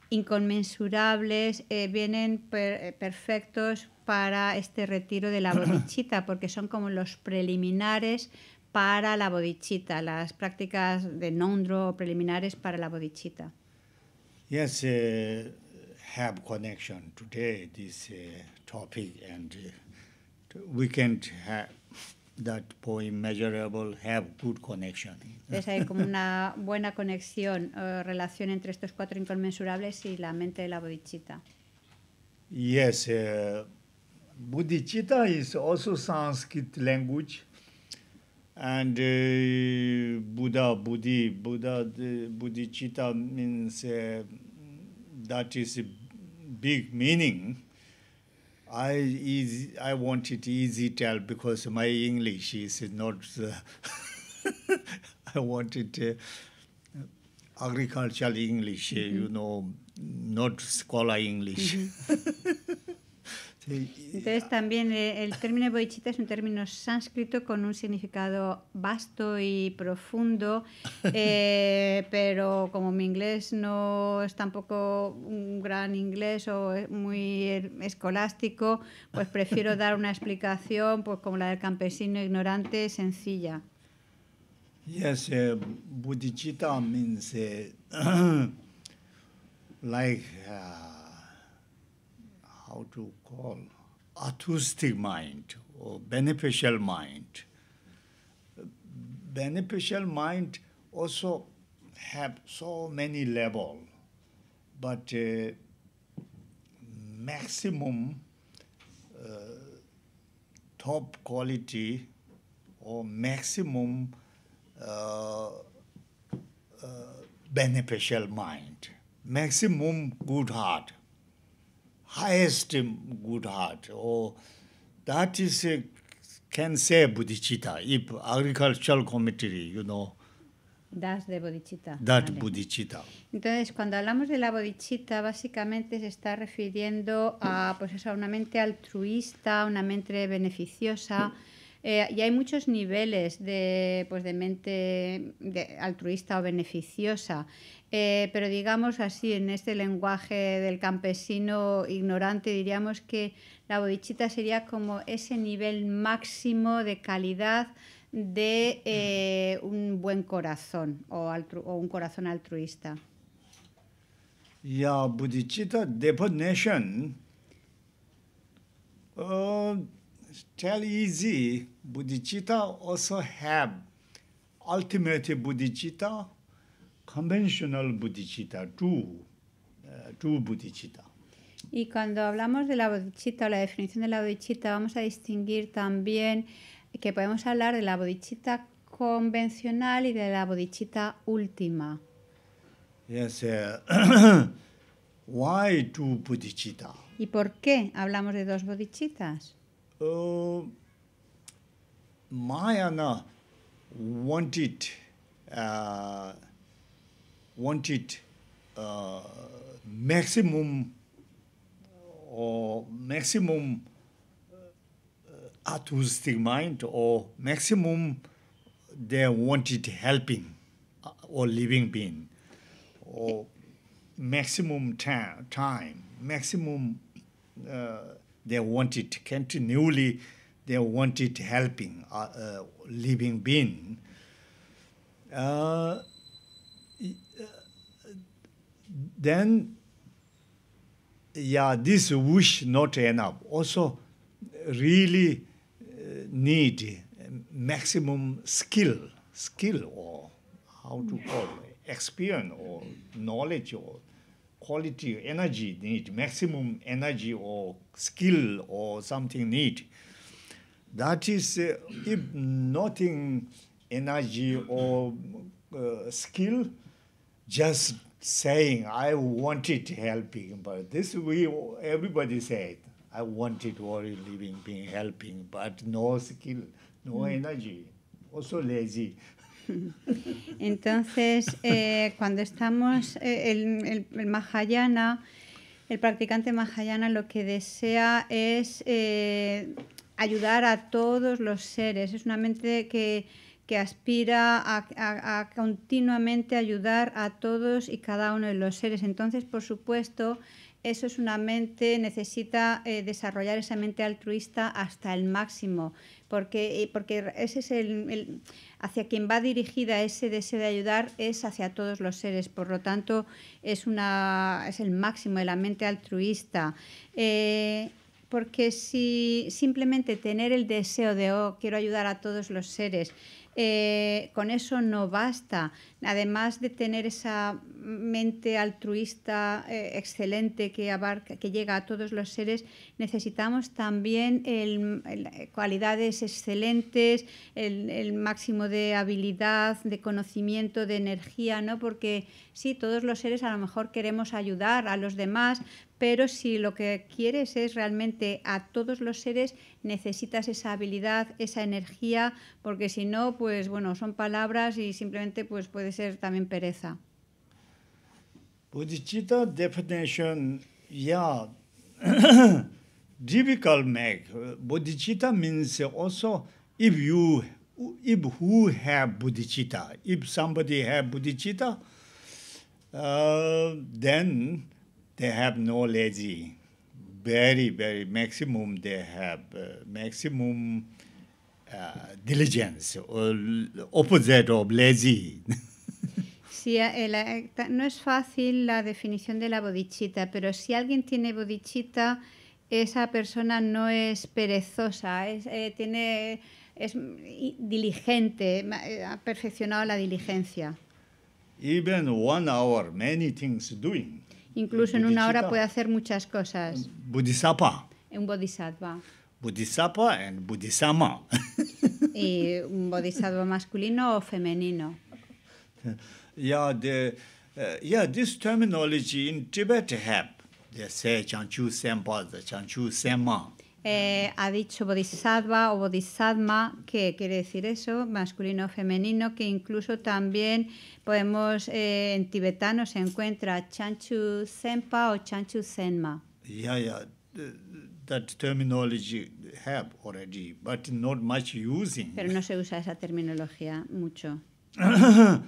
inconmensurables, eh, vienen eh, perfectos para este retiro de la bodichita, porque son como los preliminares para la bodichita, las prácticas de Nondro preliminares para la bodichita. Yes, uh, have connection today this uh, topic and uh, we can that poem measurable have good connection. Entonces hay como una buena conexión, uh, relación entre estos cuatro inconmensurables y la mente de la bodhicitta. Yes, uh, bodhicitta is also Sanskrit language. And eh, Buddha, Buddhi, Buddha, bodhicitta means that is a big meaning. I easy, I wanted easy tell because my English is not. I wanted uh, agricultural English, uh, mm-hmm. you know, not scholar English. Mm-hmm. Entonces también eh, el término bodhicitta es un término sánscrito con un significado vasto y profundo, eh, pero como mi inglés no es tampoco un gran inglés o muy er, escolástico, pues prefiero dar una explicación pues, como la del campesino ignorante, sencilla. Yes, eh, bodhicitta means like... Uh, how to call altruistic mind or beneficial mind beneficial mind also have so many level but uh, maximum uh, top quality or maximum uh, uh, beneficial mind maximum good heart highest good heart. Or oh, that is a, can say bodhicitta if agricultural committee, you know. Das de bodhicitta. That vale. bodhicitta. Entonces, cuando hablamos de la bodhicitta, básicamente se está refiriendo a, pues eso, a una mente altruista, una mente beneficiosa. Eh, y hay muchos niveles de, pues, de mente altruista o beneficiosa, eh, pero digamos así, en este lenguaje del campesino ignorante, diríamos que la bodichita sería como ese nivel máximo de calidad de eh, un buen corazón o, un corazón altruista. ya bodichita, y cuando hablamos de la bodhicitta o la definición de la bodhicitta, vamos a distinguir también que podemos hablar de la bodhicitta convencional y de la bodhicitta última. Uh, why two ¿Y por qué hablamos de dos bodhicittas? Uh, Mahayana wanted, uh, wanted, uh, maximum, or maximum uh, artistic mind, or maximum they wanted helping, uh, or living being, or maximum time, maximum, uh, they want it continually they want it helping a uh, uh, living being uh, uh then yeah this wish not enough also really uh, need maximum skill skill or how to call it, experience or knowledge or quality energy need maximum energy or skill or something need that is uh, if nothing energy or uh, skill just saying i want it helping but this we everybody said i want it or living being helping but no skill no hmm. energy also lazy Entonces, eh, cuando estamos, en eh, el, Mahayana, el practicante Mahayana lo que desea es eh, ayudar a todos los seres. Es una mente que, aspira a continuamente ayudar a todos y cada uno de los seres. Entonces, por supuesto, eso es una mente, necesita eh, desarrollar esa mente altruista hasta el máximo, porque, eh, porque ese es el, hacia quien va dirigida ese deseo de ayudar es hacia todos los seres, por lo tanto es, una, es el máximo de la mente altruista. Eh, porque si simplemente tener el deseo de oh, quiero ayudar a todos los seres eh, con eso no basta. Además de tener esa mente altruista eh, excelente que abarca, que llega a todos los seres, necesitamos también cualidades excelentes, el, el, máximo de habilidad, de conocimiento, de energía, ¿no? Porque sí, todos los seres a lo mejor queremos ayudar a los demás, pero si lo que quieres es realmente a todos los seres, necesitas esa habilidad, esa energía, porque si no, pues bueno, son palabras y simplemente pues puede ser también pereza. Bodhicitta definition, yeah, difficult make. Bodhicitta means also if you, if who have bodhicitta, if somebody have bodhicitta, uh, then they have lazy. very very maximum they have uh, maximum uh, diligence opposite of lazy Sí, eh, la, eh, no es fácil la definición de la bodichita, pero si alguien tiene bodichita, esa persona no es perezosa, es, eh, tiene, es diligente, ha perfeccionado la diligencia. Even one hour, many things doing. Incluso en una hora puede hacer muchas cosas. Bodhisattva. Un bodhisattva. Bodhisattva and ¿Y un bodhisattva masculino o femenino? Yeah, the, terminología uh, yeah, this terminology in Tibet have the say Chanchu Senpa, Chanchu Senma. Eh, ha dicho bodhisattva o bodhisattva, que quiere decir eso, masculino o femenino, que incluso también podemos, eh, en tibetano se encuentra chanchu senpa o chanchu senma. Ya ya that terminology have already, but not much using. Pero no se usa esa terminología mucho.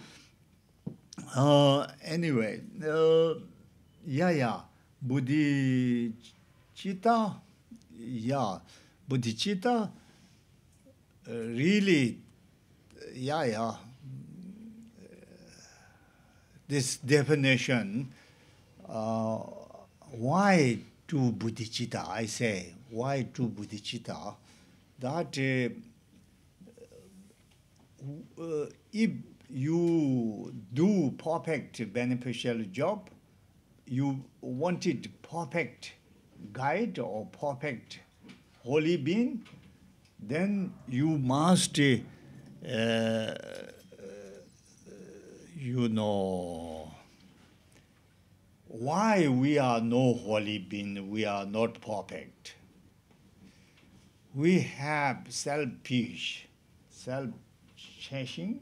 Uh, anyway, uh, ya, bodhicitta. yeah buddhitata really yeah yeah this definition uh why to buddhitata i say why to buddhitata that uh if you do perfect beneficial job you want it perfect guide or perfect holy being, then you must, uh, uh, you know, why we are no holy being, we are not perfect. We have selfish, self-chasing,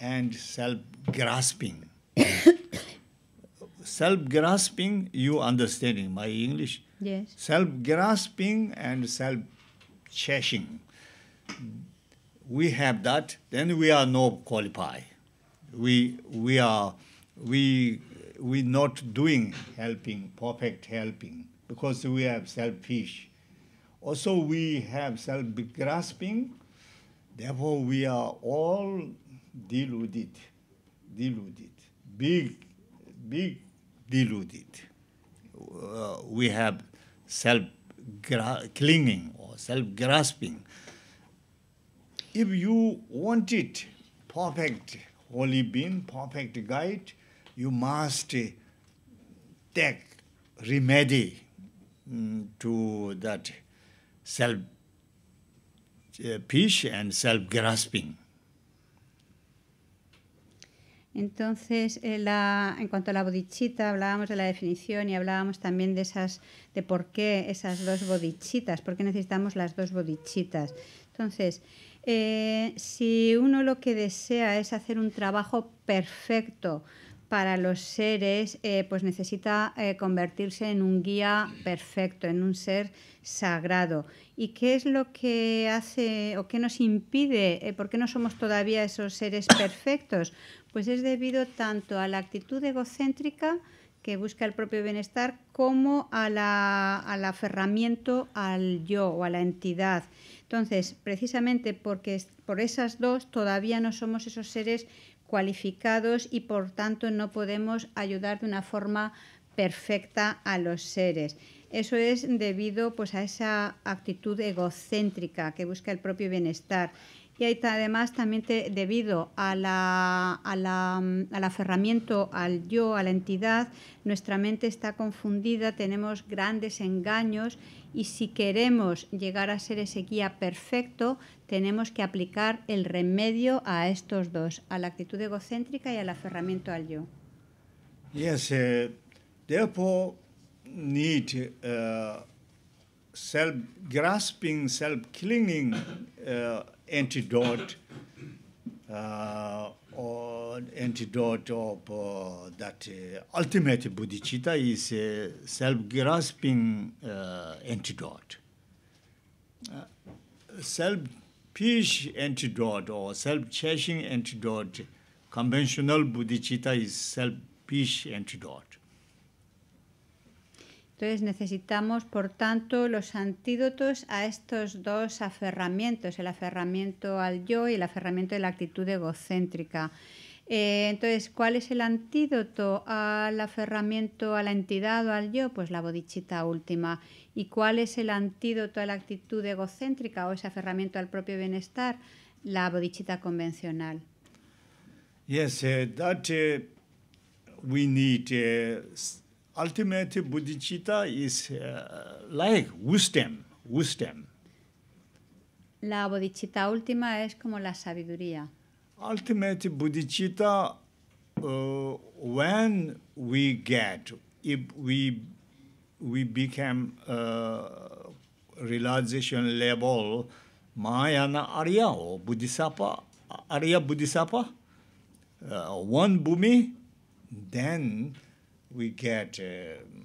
and self-grasping. self-grasping, you understanding my English, yes. self grasping and self chasing. We have that, then we are no qualified. We, we are we, we not doing helping, perfect helping, because we have selfish. Also, we have self grasping, therefore, we are all deluded, deluded, big, big deluded uh, we have self clinging or self grasping. If you want it, perfect holy being, perfect guide, you must take remedy mm, to that self pish uh, and self grasping. Entonces, eh, en, cuanto a la bodichita, hablábamos de la definición y hablábamos también de esas, de por qué esas dos bodichitas, por qué necesitamos las dos bodichitas. Entonces, eh, si uno lo que desea es hacer un trabajo perfecto para los seres, eh, pues necesita convertirse en un guía perfecto, en un ser sagrado. ¿Y qué es lo que hace o qué nos impide? ¿Por qué no somos todavía esos seres perfectos? pues es debido tanto a la actitud egocéntrica que busca el propio bienestar como a la, al aferramiento al yo o a la entidad. Entonces, precisamente porque por esas dos todavía no somos esos seres cualificados y por tanto no podemos ayudar de una forma perfecta a los seres. Eso es debido pues, a esa actitud egocéntrica que busca el propio bienestar y ahí además también debido a la, al aferramiento al yo, a la entidad, nuestra mente está confundida, tenemos grandes engaños y si queremos llegar a ser ese guía perfecto, tenemos que aplicar el remedio a estos dos, a la actitud egocéntrica y al aferramiento al yo. Yes, uh, therefore need eh, self grasping, self clinging eh, antidote uh, or antidote of uh, that uh, ultimate bodhicitta is a self-grasping uh, antidote. Uh, self-pish antidote or self-cherishing antidote, conventional bodhicitta is self-pish antidote. Entonces necesitamos, por tanto, los antídotos a estos dos aferramientos, el aferramiento al yo y el aferramiento de la actitud egocéntrica. Eh, entonces, ¿cuál es el antídoto al aferramiento a la entidad o al yo? Pues la bodichita última. ¿Y cuál es el antídoto a la actitud egocéntrica o ese aferramiento al propio bienestar? La bodichita convencional. Yes, eh, that, eh, ultimate bodhicitta is uh, like wisdom, wisdom. La bodhicitta última es como la sabiduría. Ultimate bodhicitta, uh, when we get, if we we become uh, realization level, na Arya or Buddhisapa, Arya Buddhisapa, uh, one Bhumi, then we get um,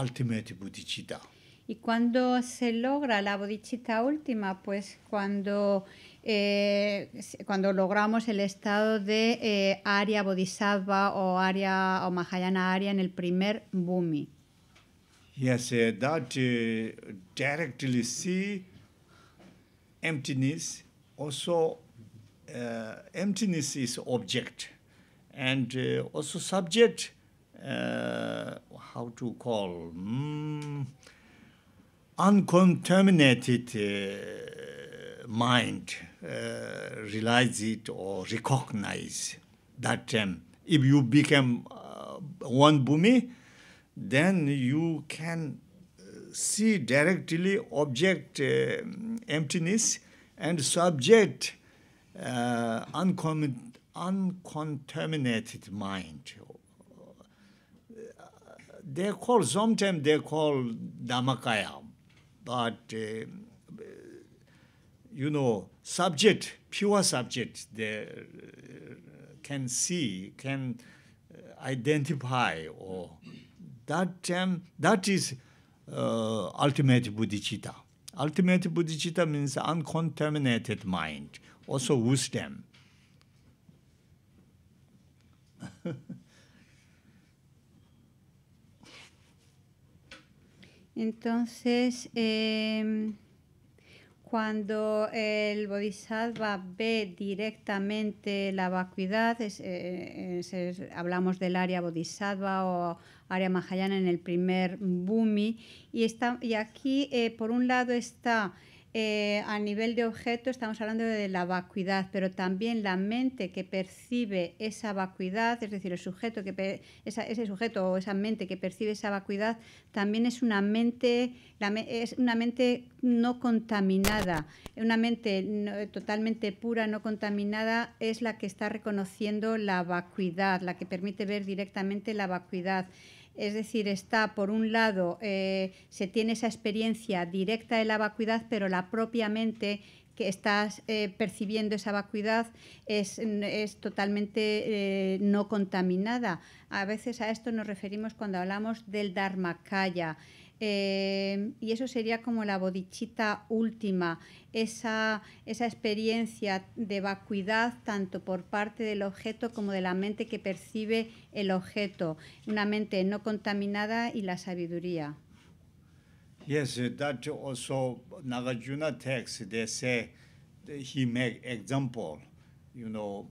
ultimate bodhicitta. Y cuando se logra la bodhicitta última, pues cuando, eh, cuando logramos el estado de eh, Arya Bodhisattva o Arya o Mahayana Arya en el primer bumi. Yes, eh, that eh, directly see emptiness. Also, uh, emptiness is object. and uh, also subject uh, how to call mm, uncontaminated uh, mind uh, realize it or recognize that um, if you become uh, one bumi then you can uh, see directly object uh, emptiness and subject uh, uncommon uncontaminated mind. They call, sometimes they call Dhammakaya, but uh, you know, subject, pure subject, they uh, can see, can uh, identify, or that um, that is uh, ultimate bodhicitta. Ultimate bodhicitta means uncontaminated mind, also wisdom. Entonces, em, cuando el bodhisattva ve directamente la vacuidad, eh, eh, hablamos del área bodhisattva o área mahayana en el primer Bumi, y, está, y aquí eh, por un lado está eh, a nivel de objeto estamos hablando de la vacuidad, pero también la mente que percibe esa vacuidad, es decir, el sujeto que esa, ese sujeto o esa mente que percibe esa vacuidad también es una mente, es una mente no contaminada, una mente totalmente pura, no contaminada, es la que está reconociendo la vacuidad, la que permite ver directamente la vacuidad. Es decir, está por un lado, eh, se tiene esa experiencia directa de la vacuidad, pero la propia mente que estás eh, percibiendo esa vacuidad es, mm, totalmente eh, no contaminada. A veces a esto nos referimos cuando hablamos del Dharmakaya. Em, y eso sería como la bodichita última, esa, esa experiencia de vacuidad tanto por parte del objeto como de la mente que percibe el objeto, una mente no contaminada y la sabiduría. Yes, that also Nagarjuna text they say he make example, you know,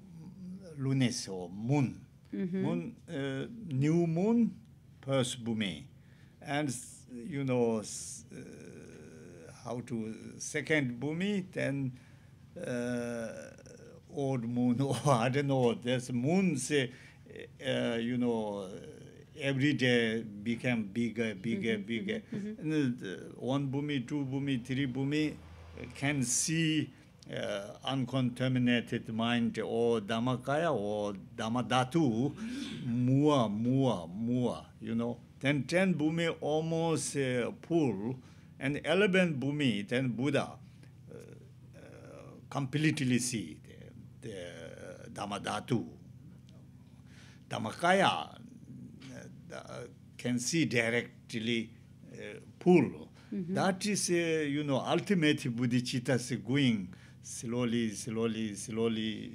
lunes or moon, moon, eh, new moon, pers and you know, uh, how to second bumi, then uh, old moon or oh, I don't know. There's moon say, uh, uh you know, every day became bigger, bigger, mm-hmm. bigger. Mm-hmm. mm-hmm. one bumi, two bumi, three bumi. can see uh, uncontaminated mind or dhammakaya or dhammadhatu, mua, mua, mua. You know, then 10 Bhumi almost uh, full, and 11 Bhumi, then Buddha uh, uh, completely see the, the Dhammadhatu. Dhammakaya uh, uh, can see directly uh, full. Mm-hmm. That is, uh, you know, ultimate bodhicitta going slowly, slowly, slowly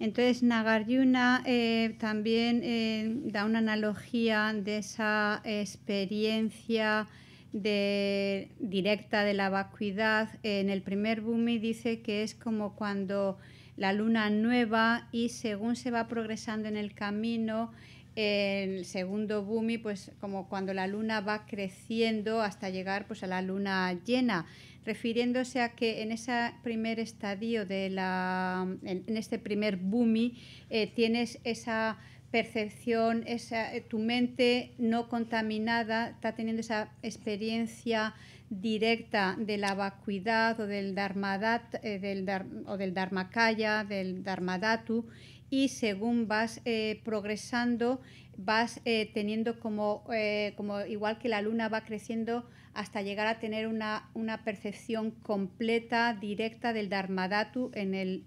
Entonces, Nagarjuna eh, también eh, da una analogía de esa experiencia directa de la vacuidad. En el primer Bumi dice que es como cuando la luna nueva y según se va progresando en el camino, el segundo bumi, pues como cuando la luna va creciendo hasta llegar pues, a la luna llena, refiriéndose a que en ese primer estadio de la, en, este primer bumi eh, tienes esa percepción, esa, eh, tu mente no contaminada está teniendo esa experiencia directa de la vacuidad o del eh, del, o del dharmakaya, del dharmadatu y según vas eh, progresando, vas eh, teniendo como, eh, como, igual que la luna va creciendo hasta llegar a tener una, una percepción completa, directa del Dharmadhatu en el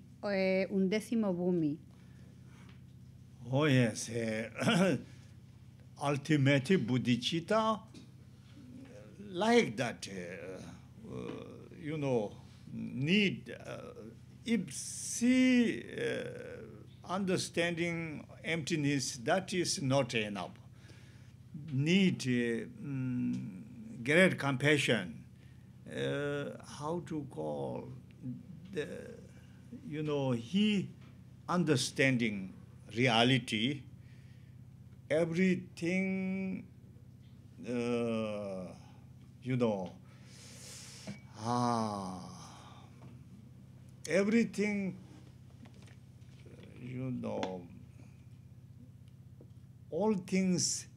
undécimo Bhumi. Oh, yes. ultimate like that, uh, you know, need, uh, understanding emptiness, that is not enough. Need uh, great compassion. Uh, how to call the, you know, he understanding reality, everything, uh, you know, ah, everything you know, all things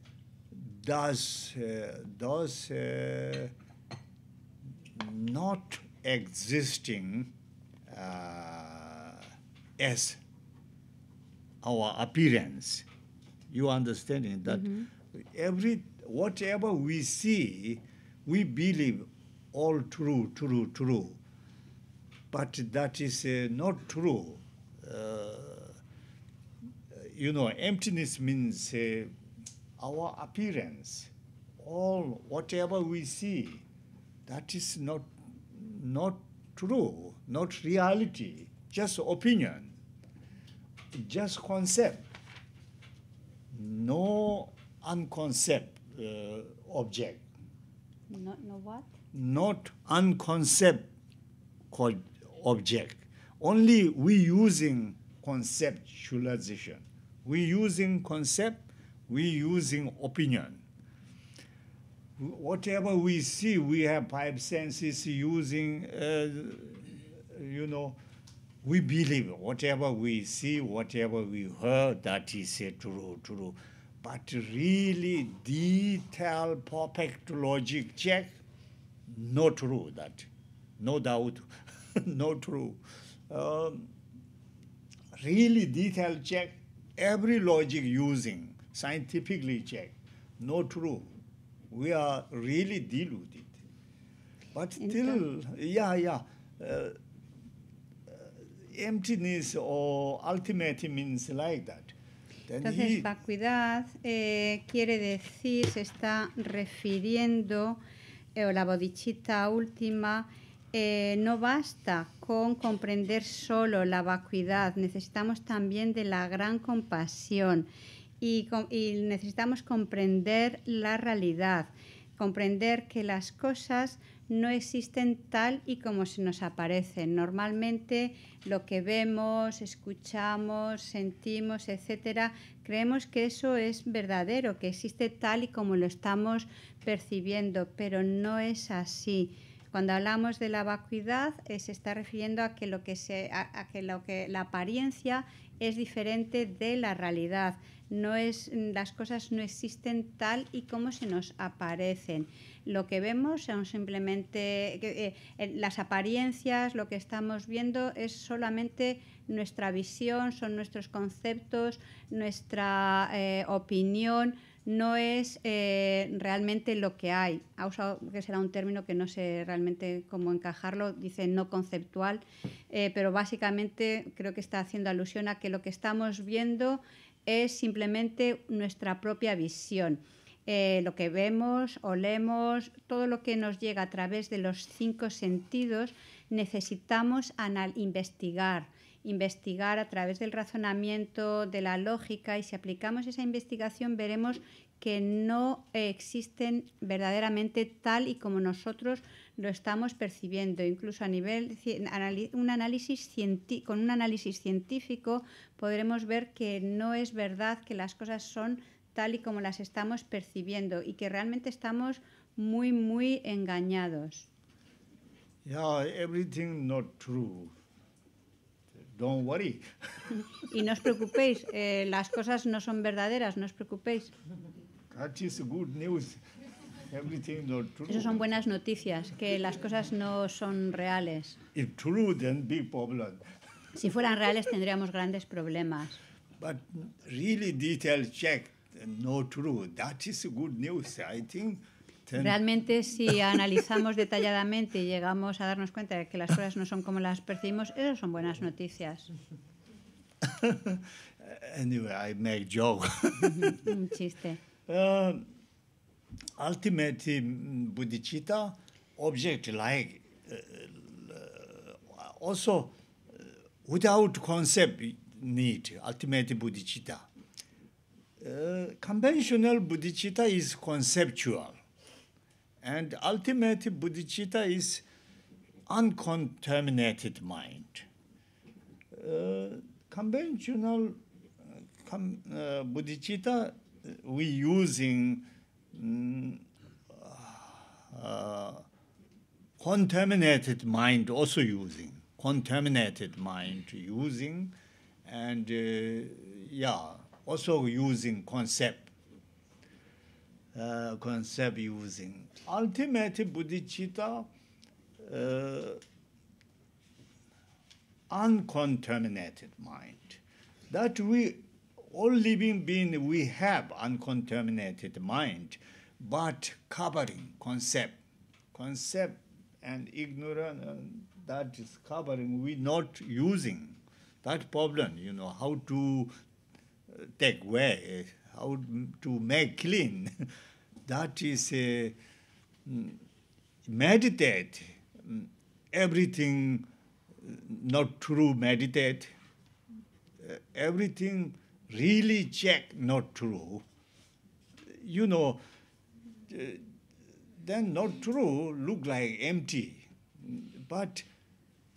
does uh, does uh, not existing uh, as our appearance. You understanding that mm-hmm. every whatever we see, we believe all true, true, true. But that is uh, not true you know, emptiness means uh, our appearance, all whatever we see, that is not not true, not reality, just opinion, just concept, no unconcept uh, object. Not no what? Not unconcept object. Only we using conceptualization. We using concept, we using opinion. Whatever we see, we have five senses using, uh, you know, we believe whatever we see, whatever we heard, that is a true, true. But really detailed, perfect logic check, no true that, no doubt, no true. Um, really detailed check, every logic using, scientifically check, no true. We are really deluded. But still, yeah, yeah. Uh, uh, emptiness or ultimate means like that. Then Entonces, vacuidad eh, quiere decir, se está refiriendo, eh, la bodichita última, eh, no basta con comprender solo la vacuidad, necesitamos también de la gran compasión y, necesitamos comprender la realidad, comprender que las cosas no existen tal y como se nos aparecen. Normalmente lo que vemos, escuchamos, sentimos, etcétera, creemos que eso es verdadero, que existe tal y como lo estamos percibiendo, pero no es así. Cuando hablamos de la vacuidad, eh, se está refiriendo a que, lo que que la apariencia es diferente de la realidad. No es, mm, las cosas no existen tal y como se nos aparecen. Lo que vemos son simplemente eh, las apariencias, lo que estamos viendo es solamente nuestra visión, son nuestros conceptos, nuestra eh, opinión, no es eh, realmente lo que hay. Ha usado que será un término que no sé realmente cómo encajarlo, dice no conceptual, eh, pero básicamente creo que está haciendo alusión a que lo que estamos viendo es simplemente nuestra propia visión. Eh, lo que vemos, olemos, todo lo que nos llega a través de los cinco sentidos, necesitamos investigar, investigar a través del razonamiento, de la lógica, y si aplicamos esa investigación veremos que no existen verdaderamente tal y como nosotros lo estamos percibiendo. Incluso a nivel un análisis con un análisis científico podremos ver que no es verdad que las cosas son tal y como las estamos percibiendo y que realmente estamos muy, muy engañados. Yeah, everything not true don't worry. Y no os preocupéis, eh, las cosas no son verdaderas, no os preocupéis. That is good news. Everything not true. Eso son buenas noticias, que las cosas no son reales. If true, then big problem. Si fueran reales tendríamos grandes problemas. But really detail checked, no true. That is good news. I think Realmente, si analizamos detalladamente y llegamos a darnos cuenta de que las cosas no son como las percibimos, eso son buenas noticias. anyway, I make joke. Un chiste. Uh, ultimately, bodhicitta object like uh, uh also uh, without concept need Ultimate bodhicitta. Uh, conventional bodhicitta is conceptual. And ultimately, bodhicitta is uncontaminated mind. Uh, conventional uh, com, uh, bodhicitta uh, we using mm, uh, contaminated mind also using contaminated mind using and uh, yeah also using concept uh, concept using. ultimate bodhicitta uh, uncontaminated mind. That we, all living being, we have uncontaminated mind, but covering concept, concept and ignorant, uh, that is covering, we not using. That problem, you know, how to uh, take away how to make clean. that is uh, mm, meditate. Mm, everything mm, not true, meditate. Uh, everything really check not true. You know, uh, then not true look like empty. But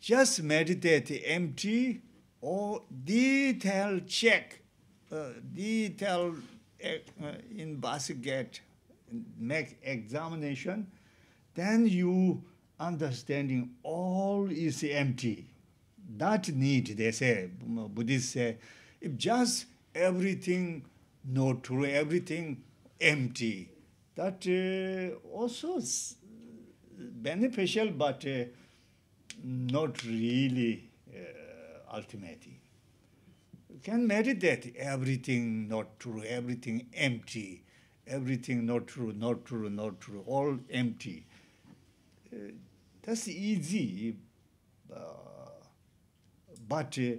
just meditate empty or detail check detail eh, in basket make examination then you understanding all is empty that need they say buddhists say if just everything no true everything empty that uh, also beneficial but uh, not really uh, ultimately can that everything not true everything empty everything not true not true not true all empty uh, that's easy uh, but uh,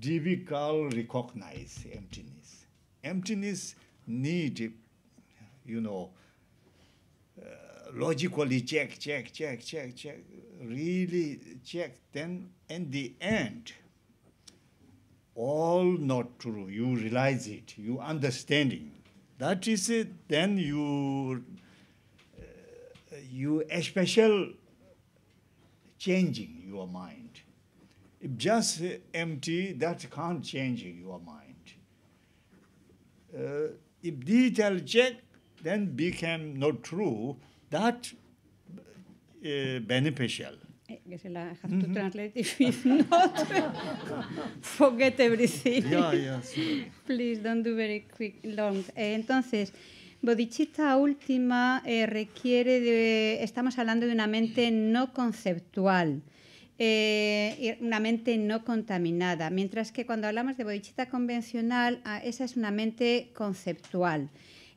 difficult recognize emptiness emptiness need you know logically check check check check check really check then in the end all not true. You realize it, you understanding. That is it, then you, uh, you especially changing your mind. If just empty, that can't change your mind. Uh, if detail check, then become not true, that uh, beneficial. Eh, que se la translate if Please don't do very quick, long. Eh, entonces, bodichita última eh, requiere de. Estamos hablando de una mente no conceptual. una mente no contaminada, mientras que cuando hablamos de bodichita convencional, ah, esa es una mente conceptual.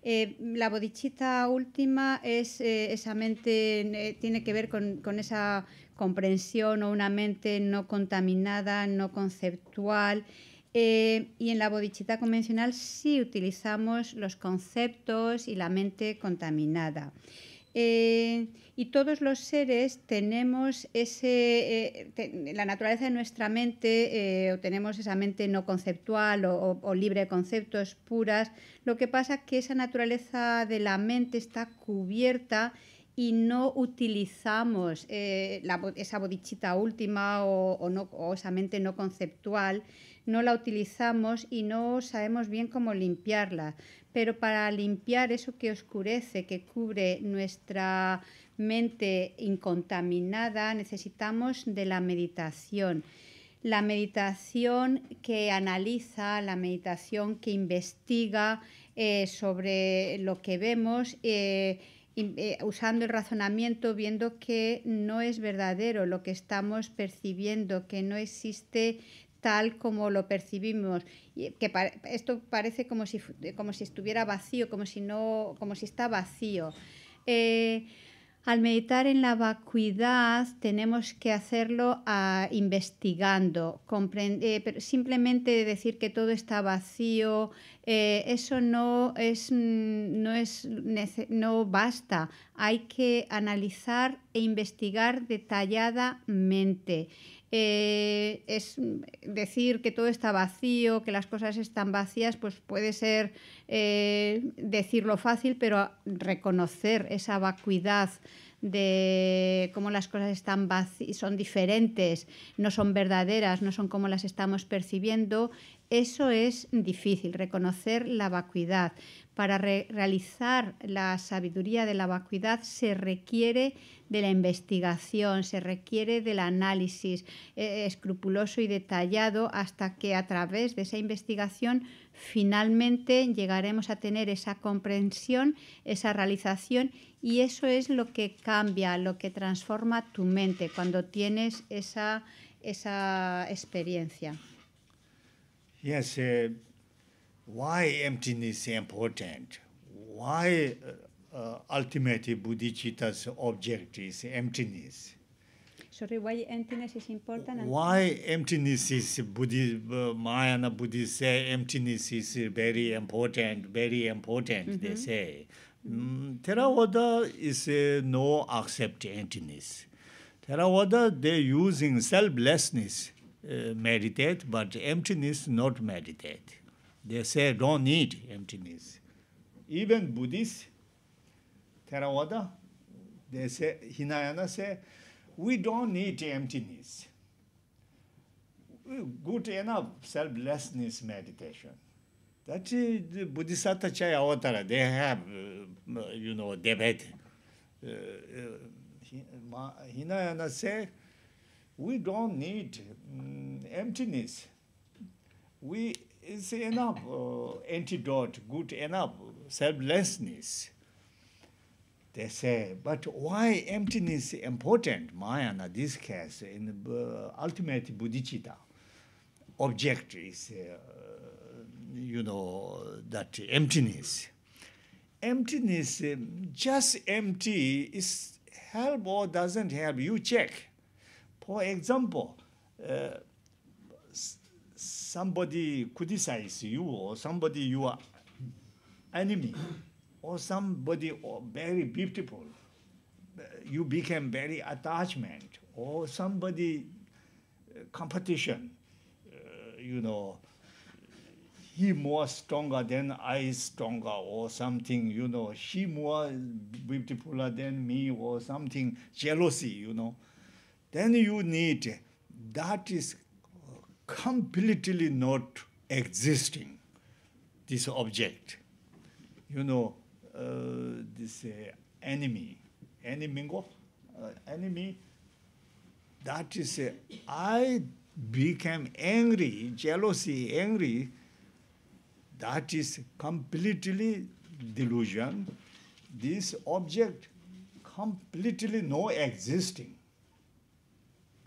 la bodichita última es esa mente, tiene que ver con, esa comprensión o una mente no contaminada, no conceptual. Eh, y en la bodichita convencional sí utilizamos los conceptos y la mente contaminada. Eh, y todos los seres tenemos ese, eh, la naturaleza de nuestra mente, o tenemos esa mente no conceptual o, o, libre de conceptos puras. Lo que pasa es que esa naturaleza de la mente está cubierta y no utilizamos eh, esa bodichita última o, esa mente no conceptual, no la utilizamos y no sabemos bien cómo limpiarla. Pero para limpiar eso que oscurece, que cubre nuestra mente incontaminada, necesitamos de la meditación. La meditación que analiza, la meditación que investiga eh, sobre lo que vemos. Eh, eh, usando el razonamiento, viendo que no es verdadero lo que estamos percibiendo, que no existe tal como lo percibimos. y Que esto parece como si, como si estuviera vacío, como si no, como si está vacío. Eh, al meditar en la vacuidad tenemos que hacerlo ah, investigando, eh, simplemente decir que todo está vacío, eh, eso no, es, mm, no, es, no basta, hay que analizar e investigar detalladamente. Eh, es mm, decir que todo está vacío, que las cosas están vacías, pues puede ser eh, decirlo fácil, pero reconocer esa vacuidad de cómo las cosas están son diferentes, no son verdaderas, no son como las estamos percibiendo, eso es difícil, reconocer la vacuidad. Para realizar la sabiduría de la vacuidad se requiere de la investigación, se requiere del análisis eh, escrupuloso y detallado hasta que a través de esa investigación finalmente llegaremos a tener esa comprensión, esa realización y eso es lo que cambia, lo que transforma tu mente cuando tienes esa experiencia. Yes, uh, why emptiness is important? Why uh, uh, ultimate bodhicitta's object is emptiness? Sorry, why emptiness is important? And why emptiness is buddhi uh, Mayana Buddhists say emptiness is very important, very important, mm -hmm. they mm-hmm. say. Mm, Theravada is uh, no accept emptiness. Theravada, they're using selflessness. uh, meditate, but emptiness not meditate. They say don't need emptiness. Even Buddhists, Theravada, they say Hinayana say we don't need emptiness. Good enough selflessness meditation. That is the Bodhisattva Chaya They have, uh, you know, debate. Uh, uh, Hinayana say we don't need um, emptiness we is enough uh, antidote good enough selflessness they say but why emptiness important maya na this case in the uh, ultimate buddhicitta object is uh, you know that emptiness emptiness um, just empty is help or doesn't help you check for example uh, somebody criticize you or somebody you are enemy or somebody or very beautiful uh, you became very attachment or somebody uh, competition uh, you know he more stronger than i stronger or something you know she more beautiful than me or something jealousy you know then you need that is completely not existing this object you know uh, this uh, enemy enemy go uh, enemy that is uh, i became angry jealousy angry that is completely delusion this object completely no existing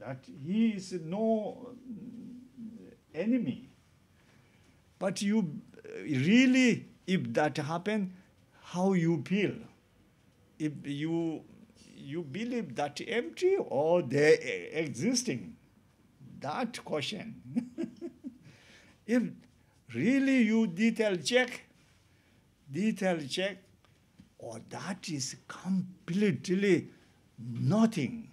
that he is no mm, enemy. But you uh, really, if that happen, how you feel? If you you believe that empty or they existing, that question. if really you detail check, detail check, or that is completely nothing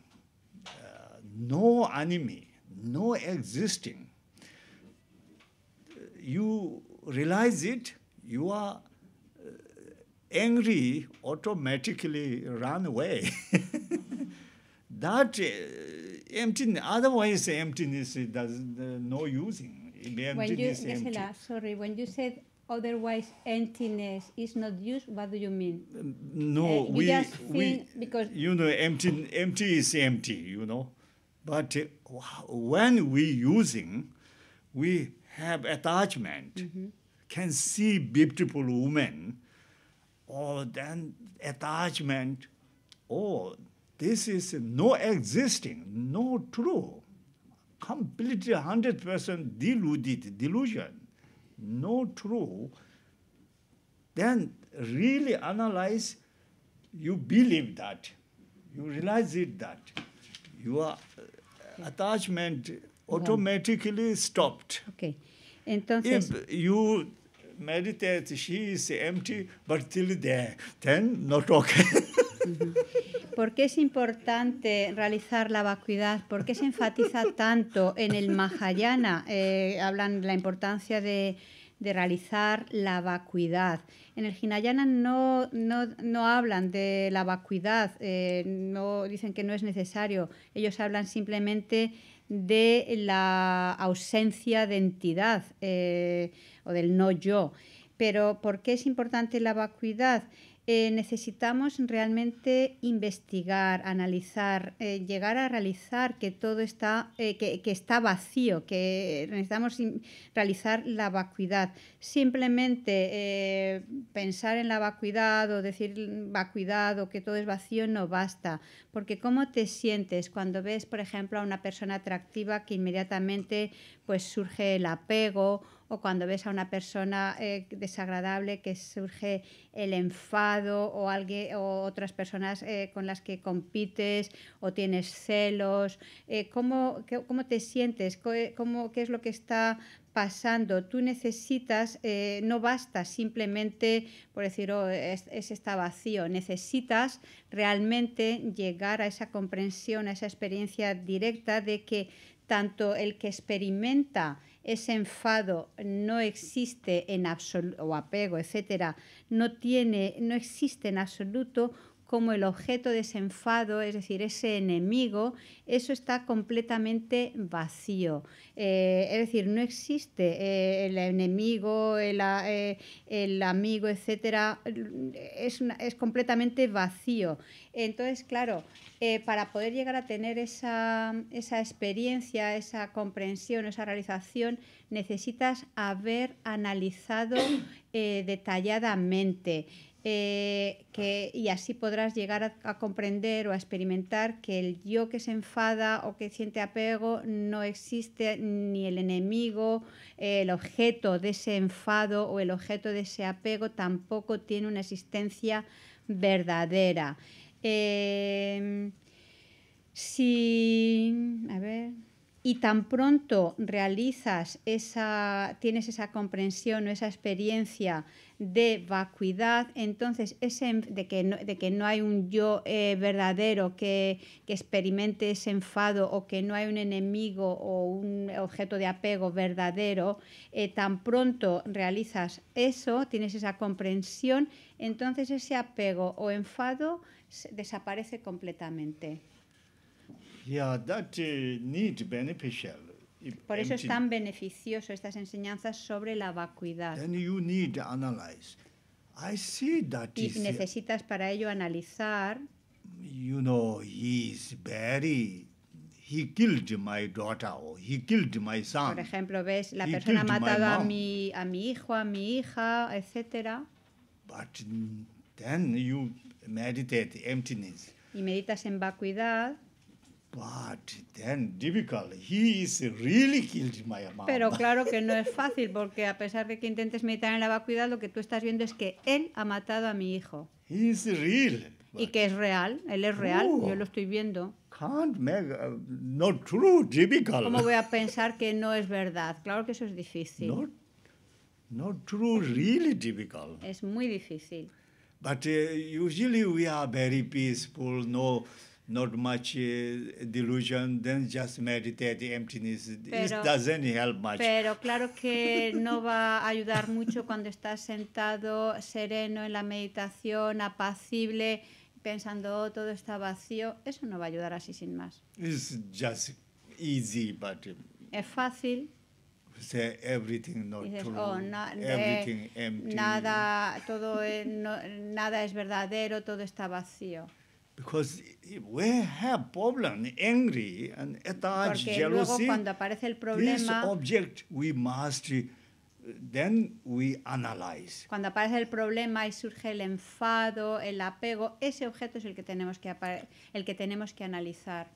no enemy, no existing. You realize it, you are uh, angry, automatically run away. that uh, emptiness, otherwise emptiness it does uh, no using. when you, empty. sorry, when you said otherwise emptiness is not used, what do you mean? No, uh, we, we, we because you know empty empty is empty, you know. But uh, when we using, we have attachment, mm-hmm. can see beautiful woman, or then attachment, oh, this is no existing, no true, completely 100% deluded, delusion, no true. Then really analyze, you believe that, you realize it that you are attachment automatically stopped. Okay. Entonces. If you meditate, she is empty, but still there, then not okay. ¿Por qué es importante realizar la vacuidad? ¿Por qué se enfatiza tanto en el Mahayana? Eh, hablan de la importancia de de realizar la vacuidad. En el Hinayana no, hablan de la vacuidad, eh, no, dicen que no es necesario. Ellos hablan simplemente de la ausencia de entidad eh, o del no yo. Pero ¿por qué es importante la vacuidad? Eh, necesitamos realmente investigar, analizar, eh, llegar a realizar que todo está, eh, que, está vacío, que necesitamos realizar la vacuidad. Simplemente pensar en la vacuidad o decir vacuidad o que todo es vacío no basta, porque cómo te sientes cuando ves, por ejemplo, a una persona atractiva que inmediatamente pues surge el apego o cuando ves a una persona eh, desagradable que surge el enfado o, alguien, o otras personas eh, con las que compites o tienes celos, eh, ¿cómo, te sientes? ¿Cómo, ¿Qué es lo que está pasando? Tú necesitas, no basta simplemente por decir, oh, es, esta está vacío, necesitas realmente llegar a esa comprensión, a esa experiencia directa de que tanto el que experimenta ese enfado no existe en absoluto, o apego, etcétera, no tiene, no existe en absoluto como el objeto de ese enfado, es decir, ese enemigo, eso está completamente vacío. Eh, es decir, no existe eh, el enemigo, el, eh, amigo, etcétera, es, completamente vacío. Entonces, claro, para poder llegar a tener esa experiencia, esa comprensión, esa realización, necesitas haber analizado detalladamente. Eh, y así podrás llegar a, comprender o a experimentar que el yo que se enfada o que siente apego no existe ni el enemigo, eh, el objeto de ese enfado o el objeto de ese apego tampoco tiene una existencia verdadera. Eh, si, a ver, y tan pronto realizas esa, tienes esa comprensión o esa experiencia de vacuidad, entonces ese, de, que no, hay un yo eh, verdadero que, experimente ese enfado o que no hay un enemigo o un objeto de apego verdadero, eh, tan pronto realizas eso, tienes esa comprensión, entonces ese apego o enfado desaparece completamente. Uh, Por eso es tan beneficioso estas enseñanzas sobre la vacuidad. y necesitas para ello analizar. You know, very He killed my daughter he killed my son. Por ejemplo, ves la persona ha a mi a mi hijo, a mi hija, etcétera. But then you meditate emptiness. Y meditas en vacuidad. Pero claro que no es fácil porque a pesar de que intentes meditar en la vacuidad, lo que tú estás viendo es que él ha matado a mi hijo. He is real. Y que es real, él es real, yo lo estoy viendo. Can't make, uh, not true, difficult. ¿Cómo voy a pensar que no es verdad? Claro que eso es difícil. Not, not true, really difficult. Es muy difícil. But uh, usually we are very peaceful, no not much eh, delusion, then just meditate emptiness. Pero, It doesn't help much. Pero claro que no va a ayudar mucho cuando estás sentado sereno en la meditación, apacible, pensando oh, todo está vacío. Eso no va a ayudar así sin más. It's just easy, but eh, es fácil. Say everything not true, oh, everything empty. Nada, todo, eh, no, nada es verdadero, todo está vacío. Because we have problem, angry and attached, Porque jealousy. luego cuando aparece el problema, This object we must, eh, then we analyze. cuando aparece el problema y surge el enfado, el apego, ese objeto es el que tenemos que el que tenemos que analizar.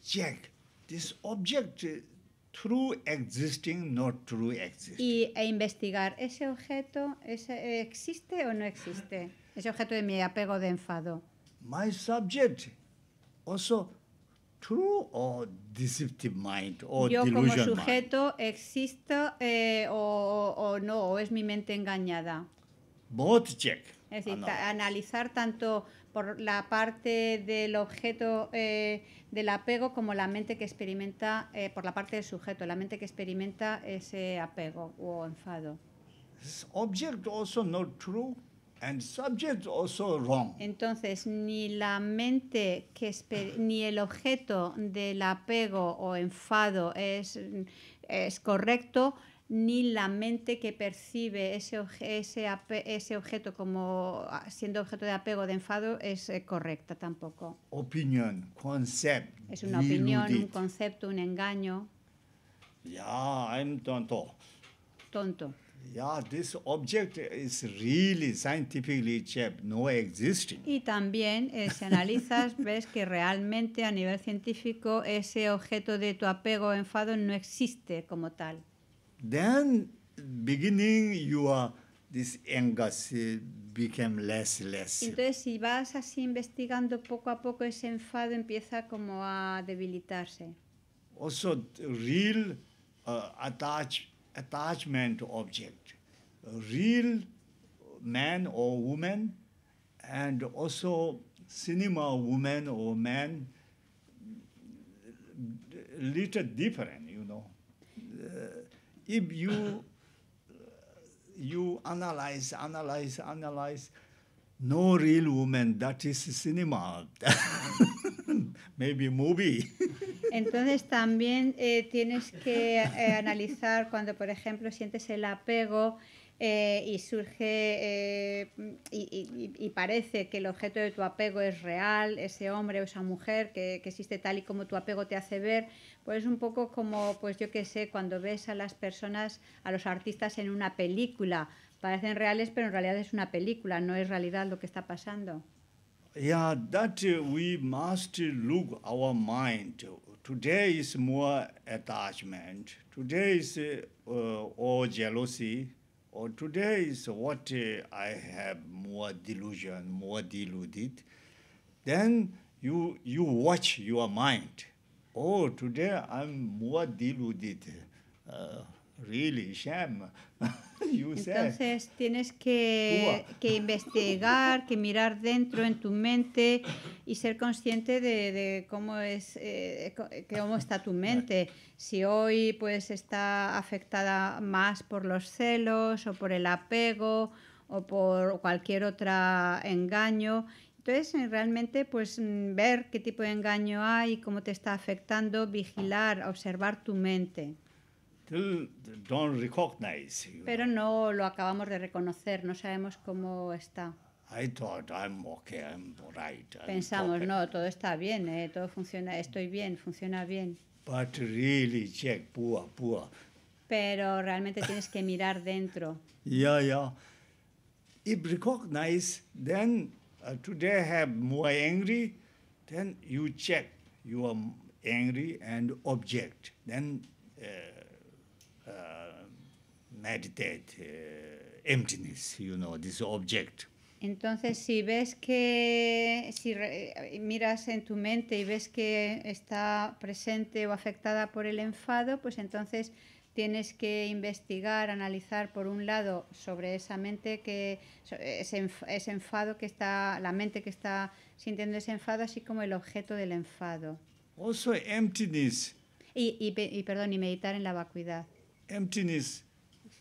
Check this object eh, true existing, not true existing. Y e investigar ese objeto, ese, existe o no existe. Ese objeto de mi apego de enfado my subject also true or deceptive mind or Yo como sujeto existo eh, o, no, o es mi mente engañada. Both check. Es decir, analizar tanto por la parte del objeto eh, del apego como la mente que experimenta, eh, por la parte del sujeto, la mente que experimenta ese apego o enfado. object also not true? Entonces, ni la mente que ni el objeto del apego o enfado es, es correcto, ni la mente que percibe ese, ese, objeto como siendo objeto de apego de enfado es eh, correcta tampoco. opinión concept, es una opinión, un concepto, un engaño. Ya, tonto. Tonto this object no existing. Y también eh, si analizas ves que realmente a nivel científico ese objeto de tu apego o enfado no existe como tal. Then beginning you this anger became less less. Entonces si vas así investigando poco a poco ese enfado empieza como a debilitarse. Also real uh, attachment object. Real man or woman and also cinema woman or man little different you know uh, if you you analyze analyze analyze no real woman, that is cinema. Maybe movie. Entonces también eh, tienes que eh, analizar cuando, por ejemplo, sientes el apego eh, y surge y, parece que el objeto de tu apego es real, ese hombre o esa mujer que, que existe tal y como tu apego te hace ver, pues un poco como, pues yo qué sé, cuando ves a las personas, a los artistas en una película, Parecen reales, pero en realidad es una película, no es realidad lo que está pasando. Yeah, that uh, we must look our mind. Today is more attachment. Today is uh, or jealousy. Or today is what uh, I have more delusion, more deluded. Then you you watch your mind. Oh, today I'm more deluded. Entonces tienes que, investigar, que mirar dentro en tu mente y ser consciente de, cómo, es, eh, eh, cómo está tu mente. Si hoy pues está afectada más por los celos o por el apego o por cualquier otro engaño entonces, eh, realmente, pues mm, ver qué tipo de engaño hay, cómo te está afectando, vigilar, observar tu mente don't recognize Pero no lo acabamos de reconocer, no sabemos cómo está. I thought I'm okay, I'm right. I'm Pensamos, okay. no, todo está bien, eh, todo funciona, estoy bien, funciona bien. But really check, pua, pua. Pero realmente tienes que mirar dentro. yeah, yeah. If recognize, then uh, today have more angry, then you check you are angry and object. Then meditate, eh, emptiness, you know, Entonces, si ves que, si eh, miras en tu mente y ves que está presente o afectada por el enfado, pues entonces tienes que investigar, analizar por un lado sobre esa mente que ese, enfado que está, la mente que está sintiendo ese enfado, así como el objeto del enfado. Also emptiness. Y, y, y perdón, y meditar en la vacuidad. Emptiness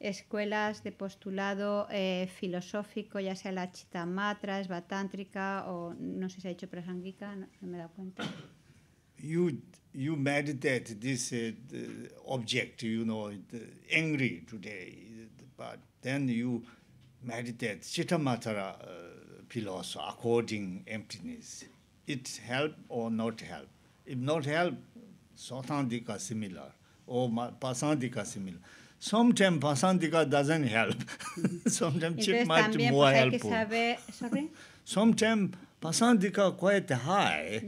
escuelas de postulado eh, filosófico, ya sea la Chitamatra, esvatántrica o no sé si ha dicho Prasangika, no, me da cuenta. You, you meditate this uh, object, you know, angry today, but then you meditate Chitamatra uh, philosophy according emptiness. It help or not help? If not help, Sotandika similar o Pasandika similar sometimes Pasantika doesn't help. sometimes Entonces, might también, more helpful. Sometimes Pasantika quite high,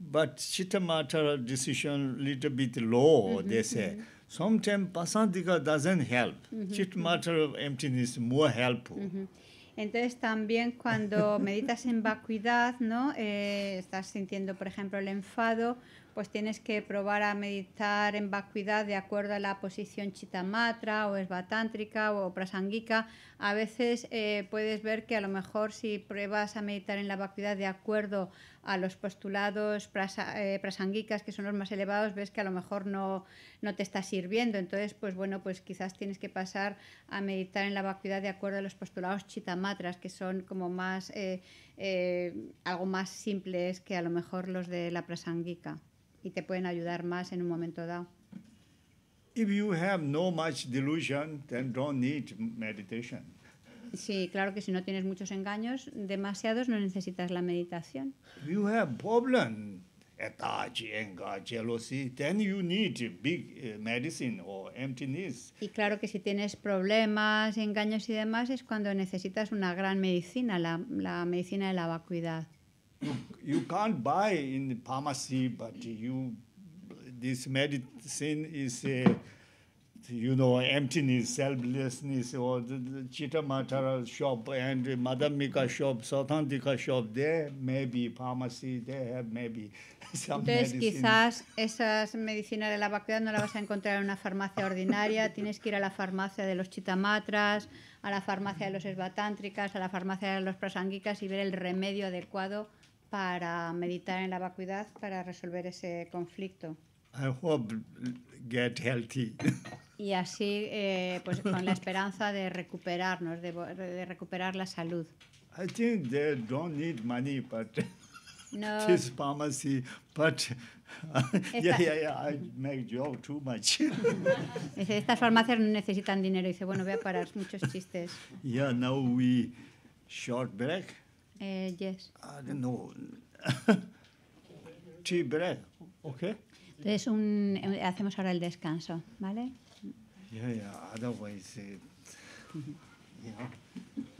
but -hmm. matter decision little bit low, they say. Sometimes Pasantika doesn't help. matter of emptiness more helpful. Entonces también cuando meditas en vacuidad, ¿no? Eh, estás sintiendo, por ejemplo, el enfado, pues tienes que probar a meditar en vacuidad de acuerdo a la posición chitamatra o esvatántrica o prasangika. A veces eh, puedes ver que a lo mejor si pruebas a meditar en la vacuidad de acuerdo a los postulados prasa, eh, que son los más elevados, ves que a lo mejor no, te está sirviendo. Entonces, pues bueno, pues quizás tienes que pasar a meditar en la vacuidad de acuerdo a los postulados chitamatras, que son como más, eh, algo más simples que a lo mejor los de la prasangika y te pueden ayudar más en un momento dado. If you have no much delusion, then don't need meditation. Sí, claro que si no tienes muchos engaños, demasiados, no necesitas la meditación. You have problem, attach, anger, jealousy, then you need big eh, medicine or emptiness. Y claro que si tienes problemas, engaños y demás, es cuando necesitas una gran medicina, la, la medicina de la vacuidad you, you can't buy in the pharmacy, but you this medicine is uh, you know, emptiness, selflessness, or the, the shop and Madamika shop, Sotantica shop, there maybe pharmacy, they have maybe some Entonces medicine. quizás esas medicinas de la vacuidad no las vas a encontrar en una farmacia ordinaria, tienes que ir a la farmacia de los chitamatras, a la farmacia de los esbatántricas, a la farmacia de los Prasangikas y ver el remedio adecuado para meditar en la vacuidad para resolver ese conflicto. I hope get healthy. Y así, eh, pues con la esperanza de recuperarnos, de, de recuperar la salud. I think they don't need money, but no. this pharmacy, but uh, yeah, yeah, yeah, I make joke too much. Dice, estas farmacias no necesitan dinero. Dice, bueno, voy a parar muchos chistes. Yeah, now we short break. Uh, yes. I don't know. Tea bread. Okay. Entonces un, eh, hacemos ahora el descanso, ¿vale? Yeah, yeah. Otherwise, it, eh, you know.